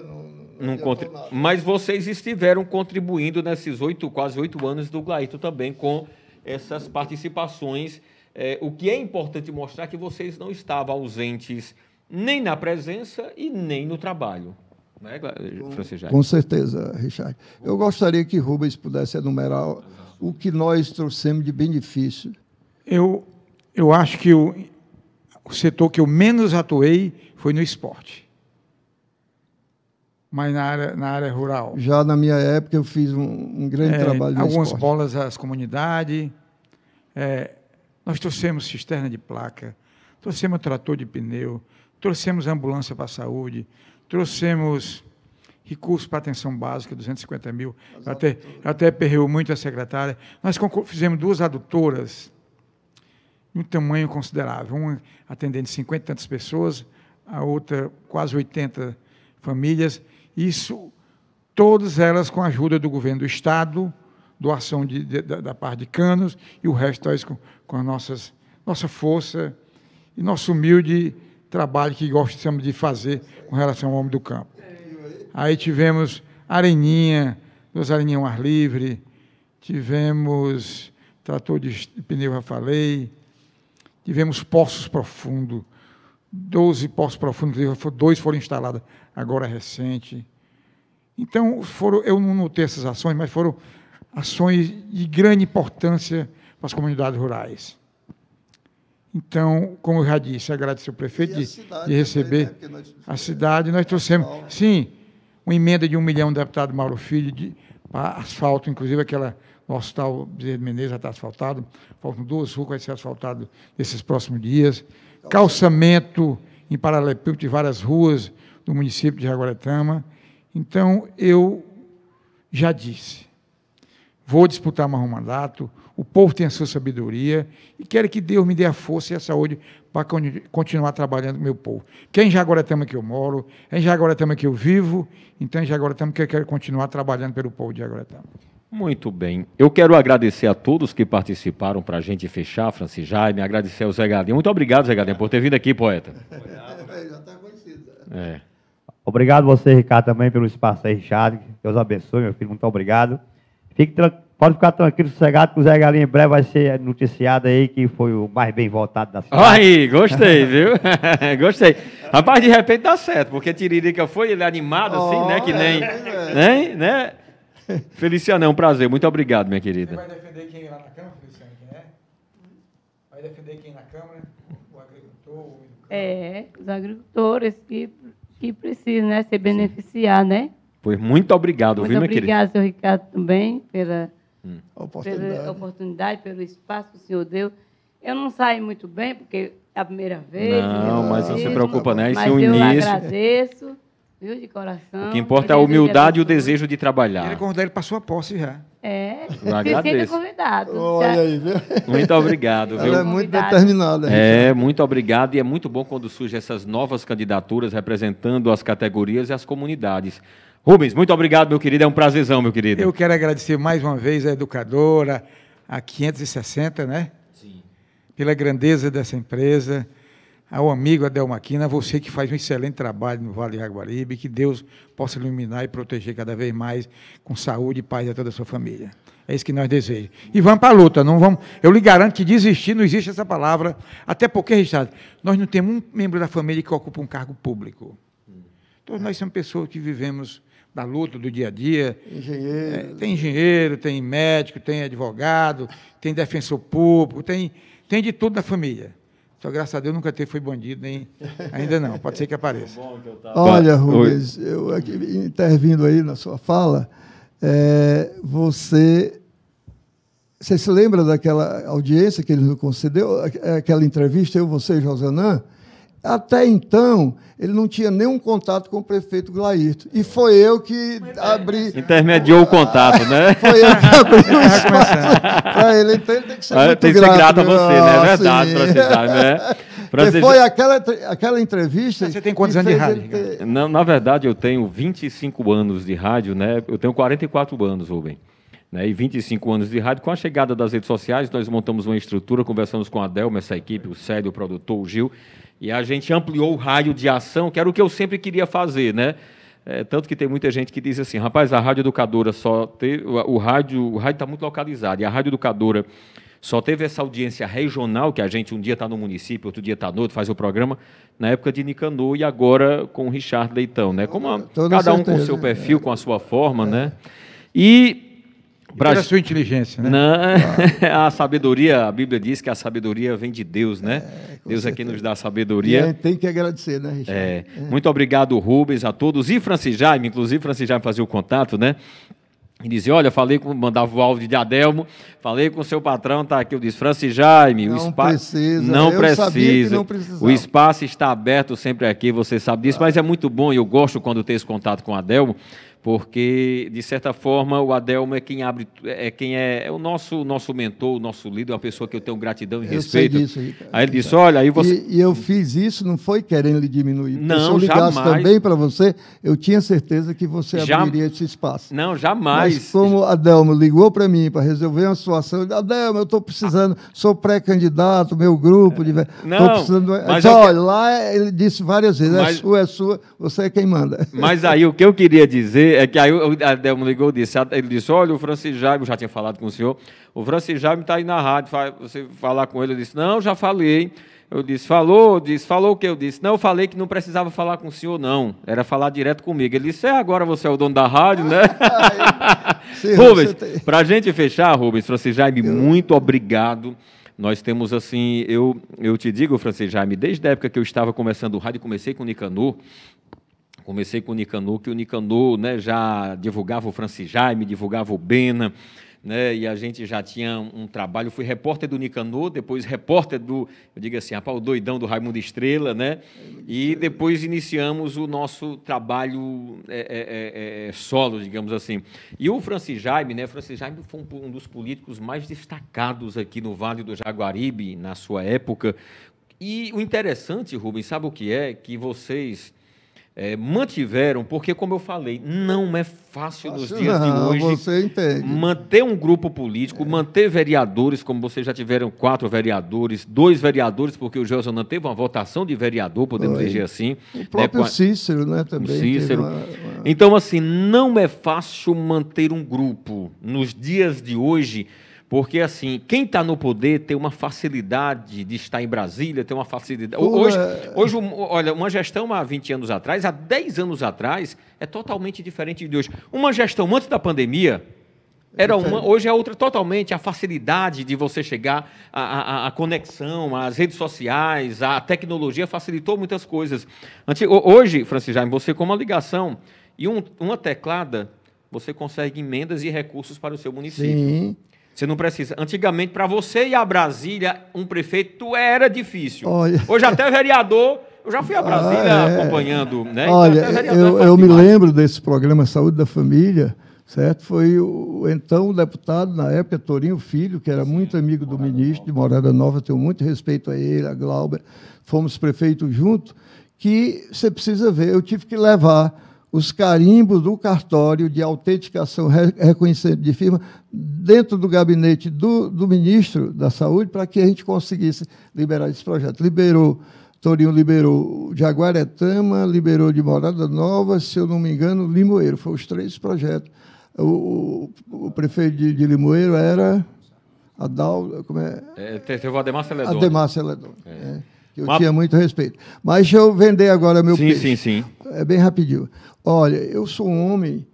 mas vocês estiveram contribuindo nesses oito, quase oito anos do Glaito também com essas participações é, o que é importante mostrar que vocês não estavam ausentes nem na presença e nem no trabalho. Não né, eh, é, Com certeza, Richard. Eu gostaria que Rubens pudesse enumerar o que nós trouxemos de benefício. Eu, eu acho que o, o setor que eu menos atuei foi no esporte. Mas na área, na área rural. Já na minha época eu fiz um, um grande é, trabalho no Algumas esporte. bolas às comunidades. É, nós trouxemos cisterna de placa, trouxemos trator de pneu, trouxemos ambulância para a saúde, trouxemos recursos para atenção básica, 250 mil. Eu até, eu até perreu muito a secretária. Nós fizemos duas adutoras de um tamanho considerável, uma atendendo 50 e tantas pessoas, a outra quase 80 famílias. Isso, todas elas com a ajuda do governo do Estado, doação de, de, da, da, parte de canos, e o resto nós, é com, com a nossas, nossa força e nosso humilde trabalho que gostamos de fazer com relação ao homem do campo. Aí tivemos areninha, duas areninhas ao ar livre, tivemos trator de pneu, já falei, tivemos poços profundos, 12 poços profundos, dois foram instalados agora é recente. Então, foram, eu não notei essas ações, mas foram ações de grande importância para as comunidades rurais. Então, como eu já disse, agradecer ao prefeito de, de, receber também, né? a cidade. Nós trouxemos, sim, uma emenda de um milhão, deputado Mauro Filho, de, para asfalto, inclusive aquela no hospital Bezerra de Menezes já está asfaltado, faltam duas ruas que vai ser asfaltado nesses próximos dias. Calçamento em paralelepípedo de várias ruas do município de Jaguaretama. Então, eu já disse, vou disputar mais um mandato, o povo tem a sua sabedoria e quero que Deus me dê a força e a saúde para continuar trabalhando com o meu povo. Quem é em Jaguaretama que eu moro, é em Jaguaretama que eu vivo, então é em Jaguaretama que eu quero continuar trabalhando pelo povo de Jaguaretama. É Muito bem. Eu quero agradecer a todos que participaram para a gente fechar, Francis Jaime, agradecer ao Zé Galinha. Muito obrigado, Zé Galinha, por ter vindo aqui, poeta. Já está conhecido. É. Obrigado você, Ricardo, também pelo espaço aí, Richard. Deus abençoe, meu filho. Muito obrigado. Fique tranquilo. Pode ficar tranquilo, sossegado, que o Zé Galinha em breve vai ser noticiado aí que foi o mais bem votado da cidade. Aí, gostei, viu? [laughs] gostei. Rapaz, de repente dá certo, porque Tiririca foi, ele é animado assim, né? Que nem. É, nem né? né? Feliciana, é um prazer. Muito obrigado, minha querida. Você vai defender quem lá na Câmara, Feliciano? quem é? Vai defender quem na Câmara? O agricultor? O é, os agricultores que, que precisam né, ser beneficiar, né? Pois muito obrigado, muito viu, minha obrigado, Muito Obrigado, Ricardo, também, pela, hum. oportunidade. pela oportunidade, pelo espaço que o senhor deu. Eu não saí muito bem, porque é a primeira vez. Não, né? mas não se preocupa, né? Isso é o início. Eu agradeço, viu, de coração. O que importa é a é humildade e o desejo de trabalhar. Ele convidou ele para sua posse já. É, eu agradeço. convidado. Olha aí, viu? Muito obrigado. É Ela é muito convidado. determinada. É, muito obrigado. E é muito bom quando surgem essas novas candidaturas representando as categorias e as comunidades. Rubens, muito obrigado, meu querido. É um prazerzão, meu querido. Eu quero agradecer mais uma vez a educadora, a 560, né? Sim. Pela grandeza dessa empresa, ao amigo Adel Maquina, você que faz um excelente trabalho no Vale do Jaguaribe, que Deus possa iluminar e proteger cada vez mais com saúde e paz a toda a sua família. É isso que nós desejamos. E vamos para a luta, não vamos. Eu lhe garanto que desistir não existe essa palavra, até porque, Richard, nós não temos um membro da família que ocupa um cargo público. Hum. Todos nós somos pessoas que vivemos da luta do dia a dia. Engenheiro. É, tem engenheiro, tem médico, tem advogado, tem defensor público, tem, tem de tudo na família. Só graças a Deus nunca teve foi bandido, nem ainda não. Pode ser que apareça. Então, tá. Olha, Rubens, eu aqui, intervindo aí na sua fala, é, você você se lembra daquela audiência que ele nos concedeu, aquela entrevista eu, você e Josanã? Até então, ele não tinha nenhum contato com o prefeito Glairto. E foi eu que abri. Né? Intermediou o contato, né? [laughs] foi eu que abri o espaço para ele. Então ele tem que ser muito tem que grato, ser grato a você, né? É assim. verdade, Francisco, né? [laughs] e Foi aquela, aquela entrevista. Você tem quantos anos de rádio? Ter... Na, na verdade, eu tenho 25 anos de rádio, né? Eu tenho 44 anos, Rubem né, e 25 anos de rádio. Com a chegada das redes sociais, nós montamos uma estrutura, conversamos com a Delma, essa equipe, o Célio, o produtor, o Gil, e a gente ampliou o raio de ação, que era o que eu sempre queria fazer, né? É, tanto que tem muita gente que diz assim, rapaz, a rádio educadora só teve, o, o rádio, o rádio está muito localizado e a rádio educadora só teve essa audiência regional que a gente um dia está no município, outro dia está no outro, faz o programa na época de Nicanor e agora com o Richard Leitão, né? Como a, cada certeza, um com o seu perfil, é. com a sua forma, é. né? E Brasil... a sua inteligência, né? Não, é. [laughs] a sabedoria, a Bíblia diz que a sabedoria vem de Deus, né? É, Deus certeza. é quem nos dá a sabedoria. tem que agradecer, né, Richard? É. é. Muito obrigado, Rubens, a todos. E Francis Jaime, inclusive, Francis Jaime fazia o contato, né? E dizia, olha, falei com, mandava o áudio de Adelmo, falei com o seu patrão, tá aqui, eu disse, Francis Jaime, não o espaço... Precisa, não precisa, não precisa, o espaço está aberto sempre aqui, você sabe disso, ah. mas é muito bom, e eu gosto quando tenho esse contato com o Adelmo, porque de certa forma o Adelmo é quem abre, é quem é, é o nosso nosso mentor, o nosso líder, uma pessoa que eu tenho gratidão e eu respeito. Sei disso, Aí ele disse, olha, aí você e, e, eu fiz isso, não foi querendo lhe diminuir. Não, se eu ligasse jamais. também para você, eu tinha certeza que você abriria esse espaço. Não, jamais. Mas como Adelmo ligou para mim para resolver uma situação, Adelmo, eu estou precisando, sou pré-candidato, meu grupo, de... É. não, precisando. Mas então, olha, lá ele disse várias vezes, é mas... é sua, é sua, você é quem manda. Mas aí o que eu queria dizer é que aí a Delmo ligou e disse, ele disse, olha, o Francis Jaime, eu já tinha falado com o senhor, o Francis Jaime está aí na rádio, você falar com ele, eu disse, não, já falei. Eu disse, falou, eu disse, falou o que eu disse? Não, eu falei que não precisava falar com o senhor, não. Era falar direto comigo. Ele disse, é, agora você é o dono da rádio, né? [laughs] Sim, Rubens, tem... para a gente fechar, Rubens, Francis Jaime, eu... muito obrigado. Nós temos assim, eu, eu te digo, Francis Jaime, desde a época que eu estava começando o rádio, comecei com o Nicanor, Comecei com o Nicanor, que o Nicanor né, já divulgava o Francis Jaime, divulgava o Bena, né, e a gente já tinha um trabalho. fui repórter do Nicanor, depois repórter do, eu digo assim, rapaz, o doidão do Raimundo Estrela, né? E depois iniciamos o nosso trabalho é, é, é, é, é solo, digamos assim. E o Francis Jaime, né? Francis Jaime foi um, um dos políticos mais destacados aqui no Vale do Jaguaribe, na sua época. E o interessante, Rubens, sabe o que é? Que vocês é, mantiveram, porque, como eu falei, não é fácil nos dias não, de hoje manter um grupo político, é. manter vereadores, como vocês já tiveram quatro vereadores, dois vereadores, porque o Gelson não teve uma votação de vereador, podemos dizer assim. O né, próprio Cícero, né, também. Cícero. Uma, uma... Então, assim, não é fácil manter um grupo. Nos dias de hoje, porque, assim, quem está no poder tem uma facilidade de estar em Brasília, tem uma facilidade. Hoje, hoje, olha, uma gestão há 20 anos atrás, há 10 anos atrás, é totalmente diferente de hoje. Uma gestão antes da pandemia, é era uma, hoje é outra totalmente. A facilidade de você chegar à, à, à conexão, às redes sociais, à tecnologia facilitou muitas coisas. Antes, hoje, Francis Jaime, você com uma ligação e um, uma teclada, você consegue emendas e recursos para o seu município. Sim. Você não precisa. Antigamente, para você ir a Brasília, um prefeito era difícil. Olha... Hoje até vereador. Eu já fui a ah, Brasília ah, é... acompanhando, né? Então, Olha, então, eu, eu me lembro desse programa Saúde da Família, certo? Foi o então o deputado, na época, Torinho Filho, que era Sim, muito amigo do ministro Nova. de Morada Nova, tenho muito respeito a ele, a Glauber, fomos prefeitos juntos, que você precisa ver, eu tive que levar os carimbos do cartório de autenticação, reconhecimento de firma, dentro do gabinete do, do ministro da Saúde, para que a gente conseguisse liberar esse projeto. Liberou, Torinho liberou de Aguaretama, liberou de Morada Nova, se eu não me engano, Limoeiro. Foram os três projetos. O, o, o prefeito de, de, Limoeiro era Adal. Como é? é teve o Ademar Celedônio. Ademar Celedônio. É. É. Eu Uma... tinha muito respeito. Mas deixa eu vender agora meu sim, peixe. Sim, sim, É bem rapidinho. Olha, eu sou um homem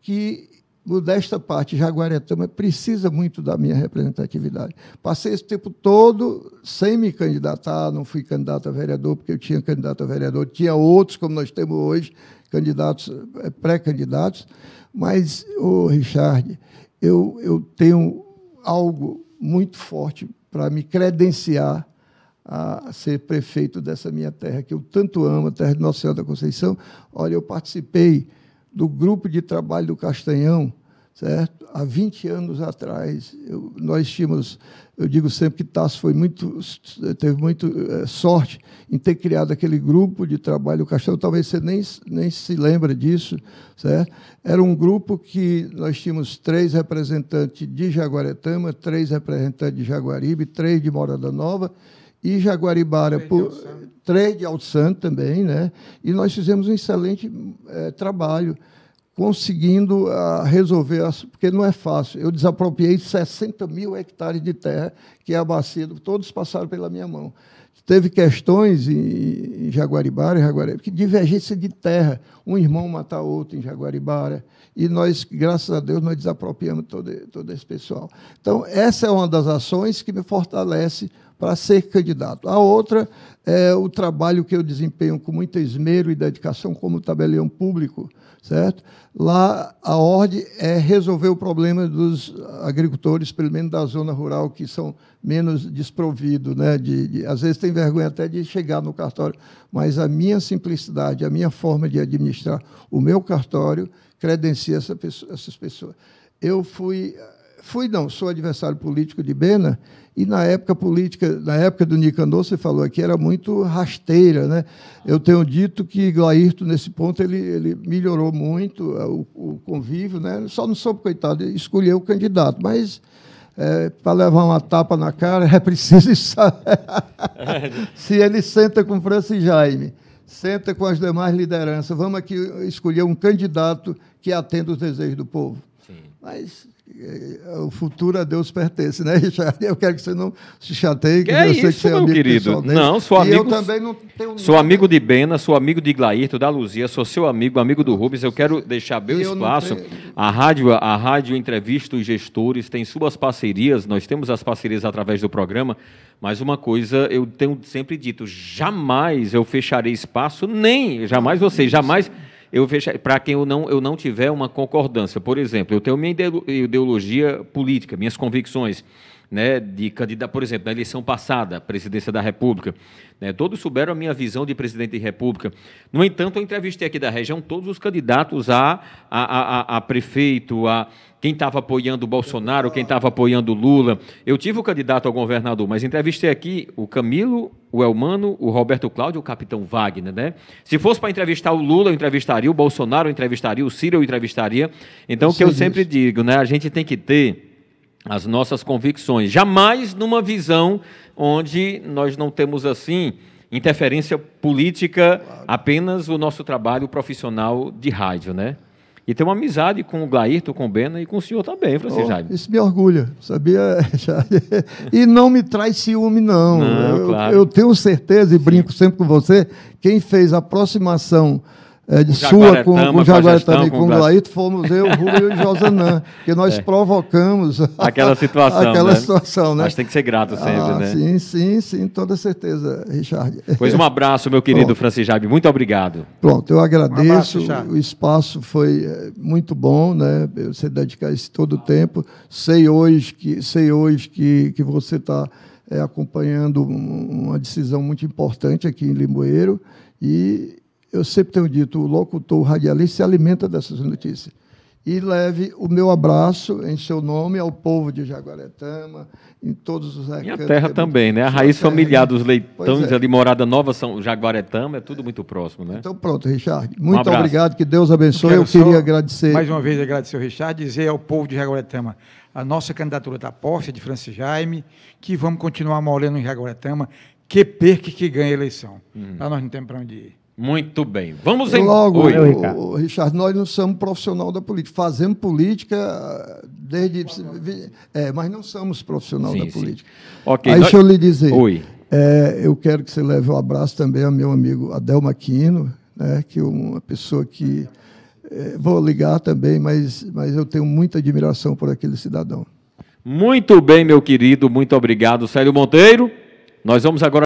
que, modesta parte, Jaguaretama precisa muito da minha representatividade. Passei esse tempo todo sem me candidatar, não fui candidato a vereador, porque eu tinha candidato a vereador. Tinha outros, como nós temos hoje, candidatos, eh, pré-candidatos. Mas, ô, Richard, eu, eu tenho algo muito forte para me credenciar a ser prefeito dessa minha terra que eu tanto amo, a terra de Nossa Senhora da Conceição. Olha, eu participei do grupo de trabalho do Castanhão, certo? Há 20 anos atrás, eu, nós tínhamos, eu digo sempre que Tasso foi muito, teve muito é, sorte em ter criado aquele grupo de trabalho do Castanhão. talvez você nem, nem se lembre disso, certo? Era um grupo que nós tínhamos três representantes de Jaguaretama, três representantes de Jaguaribe, três de Morada Nova, e Jaguaribara por três de Alçante também, né? E nós fizemos um excelente é, trabalho conseguindo ah, resolver, as, porque não é fácil. Eu desapropriei 60 mil hectares de terra, que é a bacia, todos passaram pela minha mão. Teve questões em, em Jaguaribara, em Jaguaribara, que divergência de terra, um irmão matar outro em Jaguaribara, e nós, graças a Deus, nós desapropriamos todo, todo esse pessoal. Então, essa é uma das ações que me fortalece para ser candidato. A outra é o trabalho que eu desempenho com muito esmero e dedicação como tabelião público, certo? Lá a ordem é resolver o problema dos agricultores, pelo menos da zona rural, que são menos desprovidos, né? De, de, às vezes tem vergonha até de chegar no cartório, mas a minha simplicidade, a minha forma de administrar o meu cartório credencia essa pessoa, essas pessoas. Eu fui Fui não, sou adversário político de Bena e na época política, na época do Nicanor, você falou aqui, era muito rasteira, né? Eu tenho dito que Glairto nesse ponto ele, ele melhorou muito eh, o, o convívio, né? Só não soube coitado escolher o candidato, mas é, eh, para levar uma tapa na cara [laughs] é preciso saber [laughs] se ele senta com Francis Jaime senta com as demais lideranças, vamos aqui escolher um candidato que atenda os desejos do povo. Sim. Mas é, o futuro a Deus pertence, né, Richard? Eu quero que você não se chateie. Que, que é isso, que você é meu é querido. Não, sou amigo. E eu também não tenho Sou amigo de Bena, sou amigo de Glairto, da Luzia, sou seu amigo, amigo do Rubens. Eu quero deixar meu o espaço. Tenho... A rádio, a rádio entrevista os gestores, tem suas parcerias, nós temos as parcerias através do programa, mas uma coisa eu tenho sempre dito: jamais eu fecharei espaço, nem jamais você, jamais eu vejo para quem eu não, eu não tiver uma concordância. Por exemplo, eu tenho minha ideologia política, minhas convicções né, de candidato, por exemplo, na eleição passada, presidência da República. Né, todos souberam a minha visão de presidente de República. No entanto, eu entrevistei aqui da região todos os candidatos a, a, a, a prefeito, a quem estava apoiando o Bolsonaro, quem estava apoiando o Lula. Eu tive o candidato ao governador, mas entrevistei aqui o Camilo, o Elmano, o Roberto Cláudio, o Capitão Wagner, né? Se fosse para entrevistar o Lula, eu entrevistaria o Bolsonaro, eu entrevistaria o Ciro, eu entrevistaria. Então, o que eu sempre digo, né? A gente tem que ter as nossas convicções, jamais numa visão onde nós não temos assim interferência política, claro. apenas o nosso trabalho profissional de rádio, né? E tem uma amizade com o Glairto, com o Bena e com o senhor também, Francisco oh, Jaime. Isso me orgulha, sabia? [laughs] e não me traz ciúme, não. não eu, claro. eu tenho certeza, e brinco sempre com você, quem fez a aproximação é, de sua com, com Jaguaretama e com, com Glaito, fomos eu, Rubio e Josanã, que nós é. provocamos [laughs] aquela situação. aquela né? situação, né? Mas tem que ser grato sempre, ah, né? Sim, sim, sim, toda certeza, Richard. Pois um abraço, meu querido Pronto. Francis Jaime, muito obrigado. Pronto, eu agradeço. Um abraço, o espaço foi eh, muito bom, né? Você dedicar esse todo o tempo. Sei hoje que, sei hoje que, que você está é, eh, acompanhando uma decisão muito importante aqui em Limoeiro e eu sempre tenho dito, o locutor, radialista se alimenta dessas notícias. E leve o meu abraço em seu nome ao povo de Jaguaretama, em todos os recantos. Minha terra é também, né? A raiz terra, é. familiar dos leitões é. ali, morada nova São Jaguaretama, é tudo muito próximo, né? Então pronto, Richard. Muito um obrigado, que Deus abençoe. Eu, eu queria agradecer. Mais uma vez agradecer ao Richard, dizer ao povo de Jaguaretama, a nossa candidatura está posta é de Francis Jaime, que vamos continuar molhando em Jaguaretama, que perca que ganha a eleição. Hum. Lá tá, nós não temos para onde ir. Muito bem. Vamos em... Logo, Oi, o, Ricardo. O Richard, nós não somos profissional da política. Fazemos política desde... É, mas não somos profissional sim, da política. Ok. Okay, Aí nós... deixa eu lhe dizer. É, eu quero que você leve um abraço também ao meu amigo Adelma Quino, né, que é uma pessoa que... É, vou ligar também, mas, mas eu tenho muita admiração por aquele cidadão. Muito bem, meu querido. Muito obrigado, Célio Monteiro. Nós vamos agora...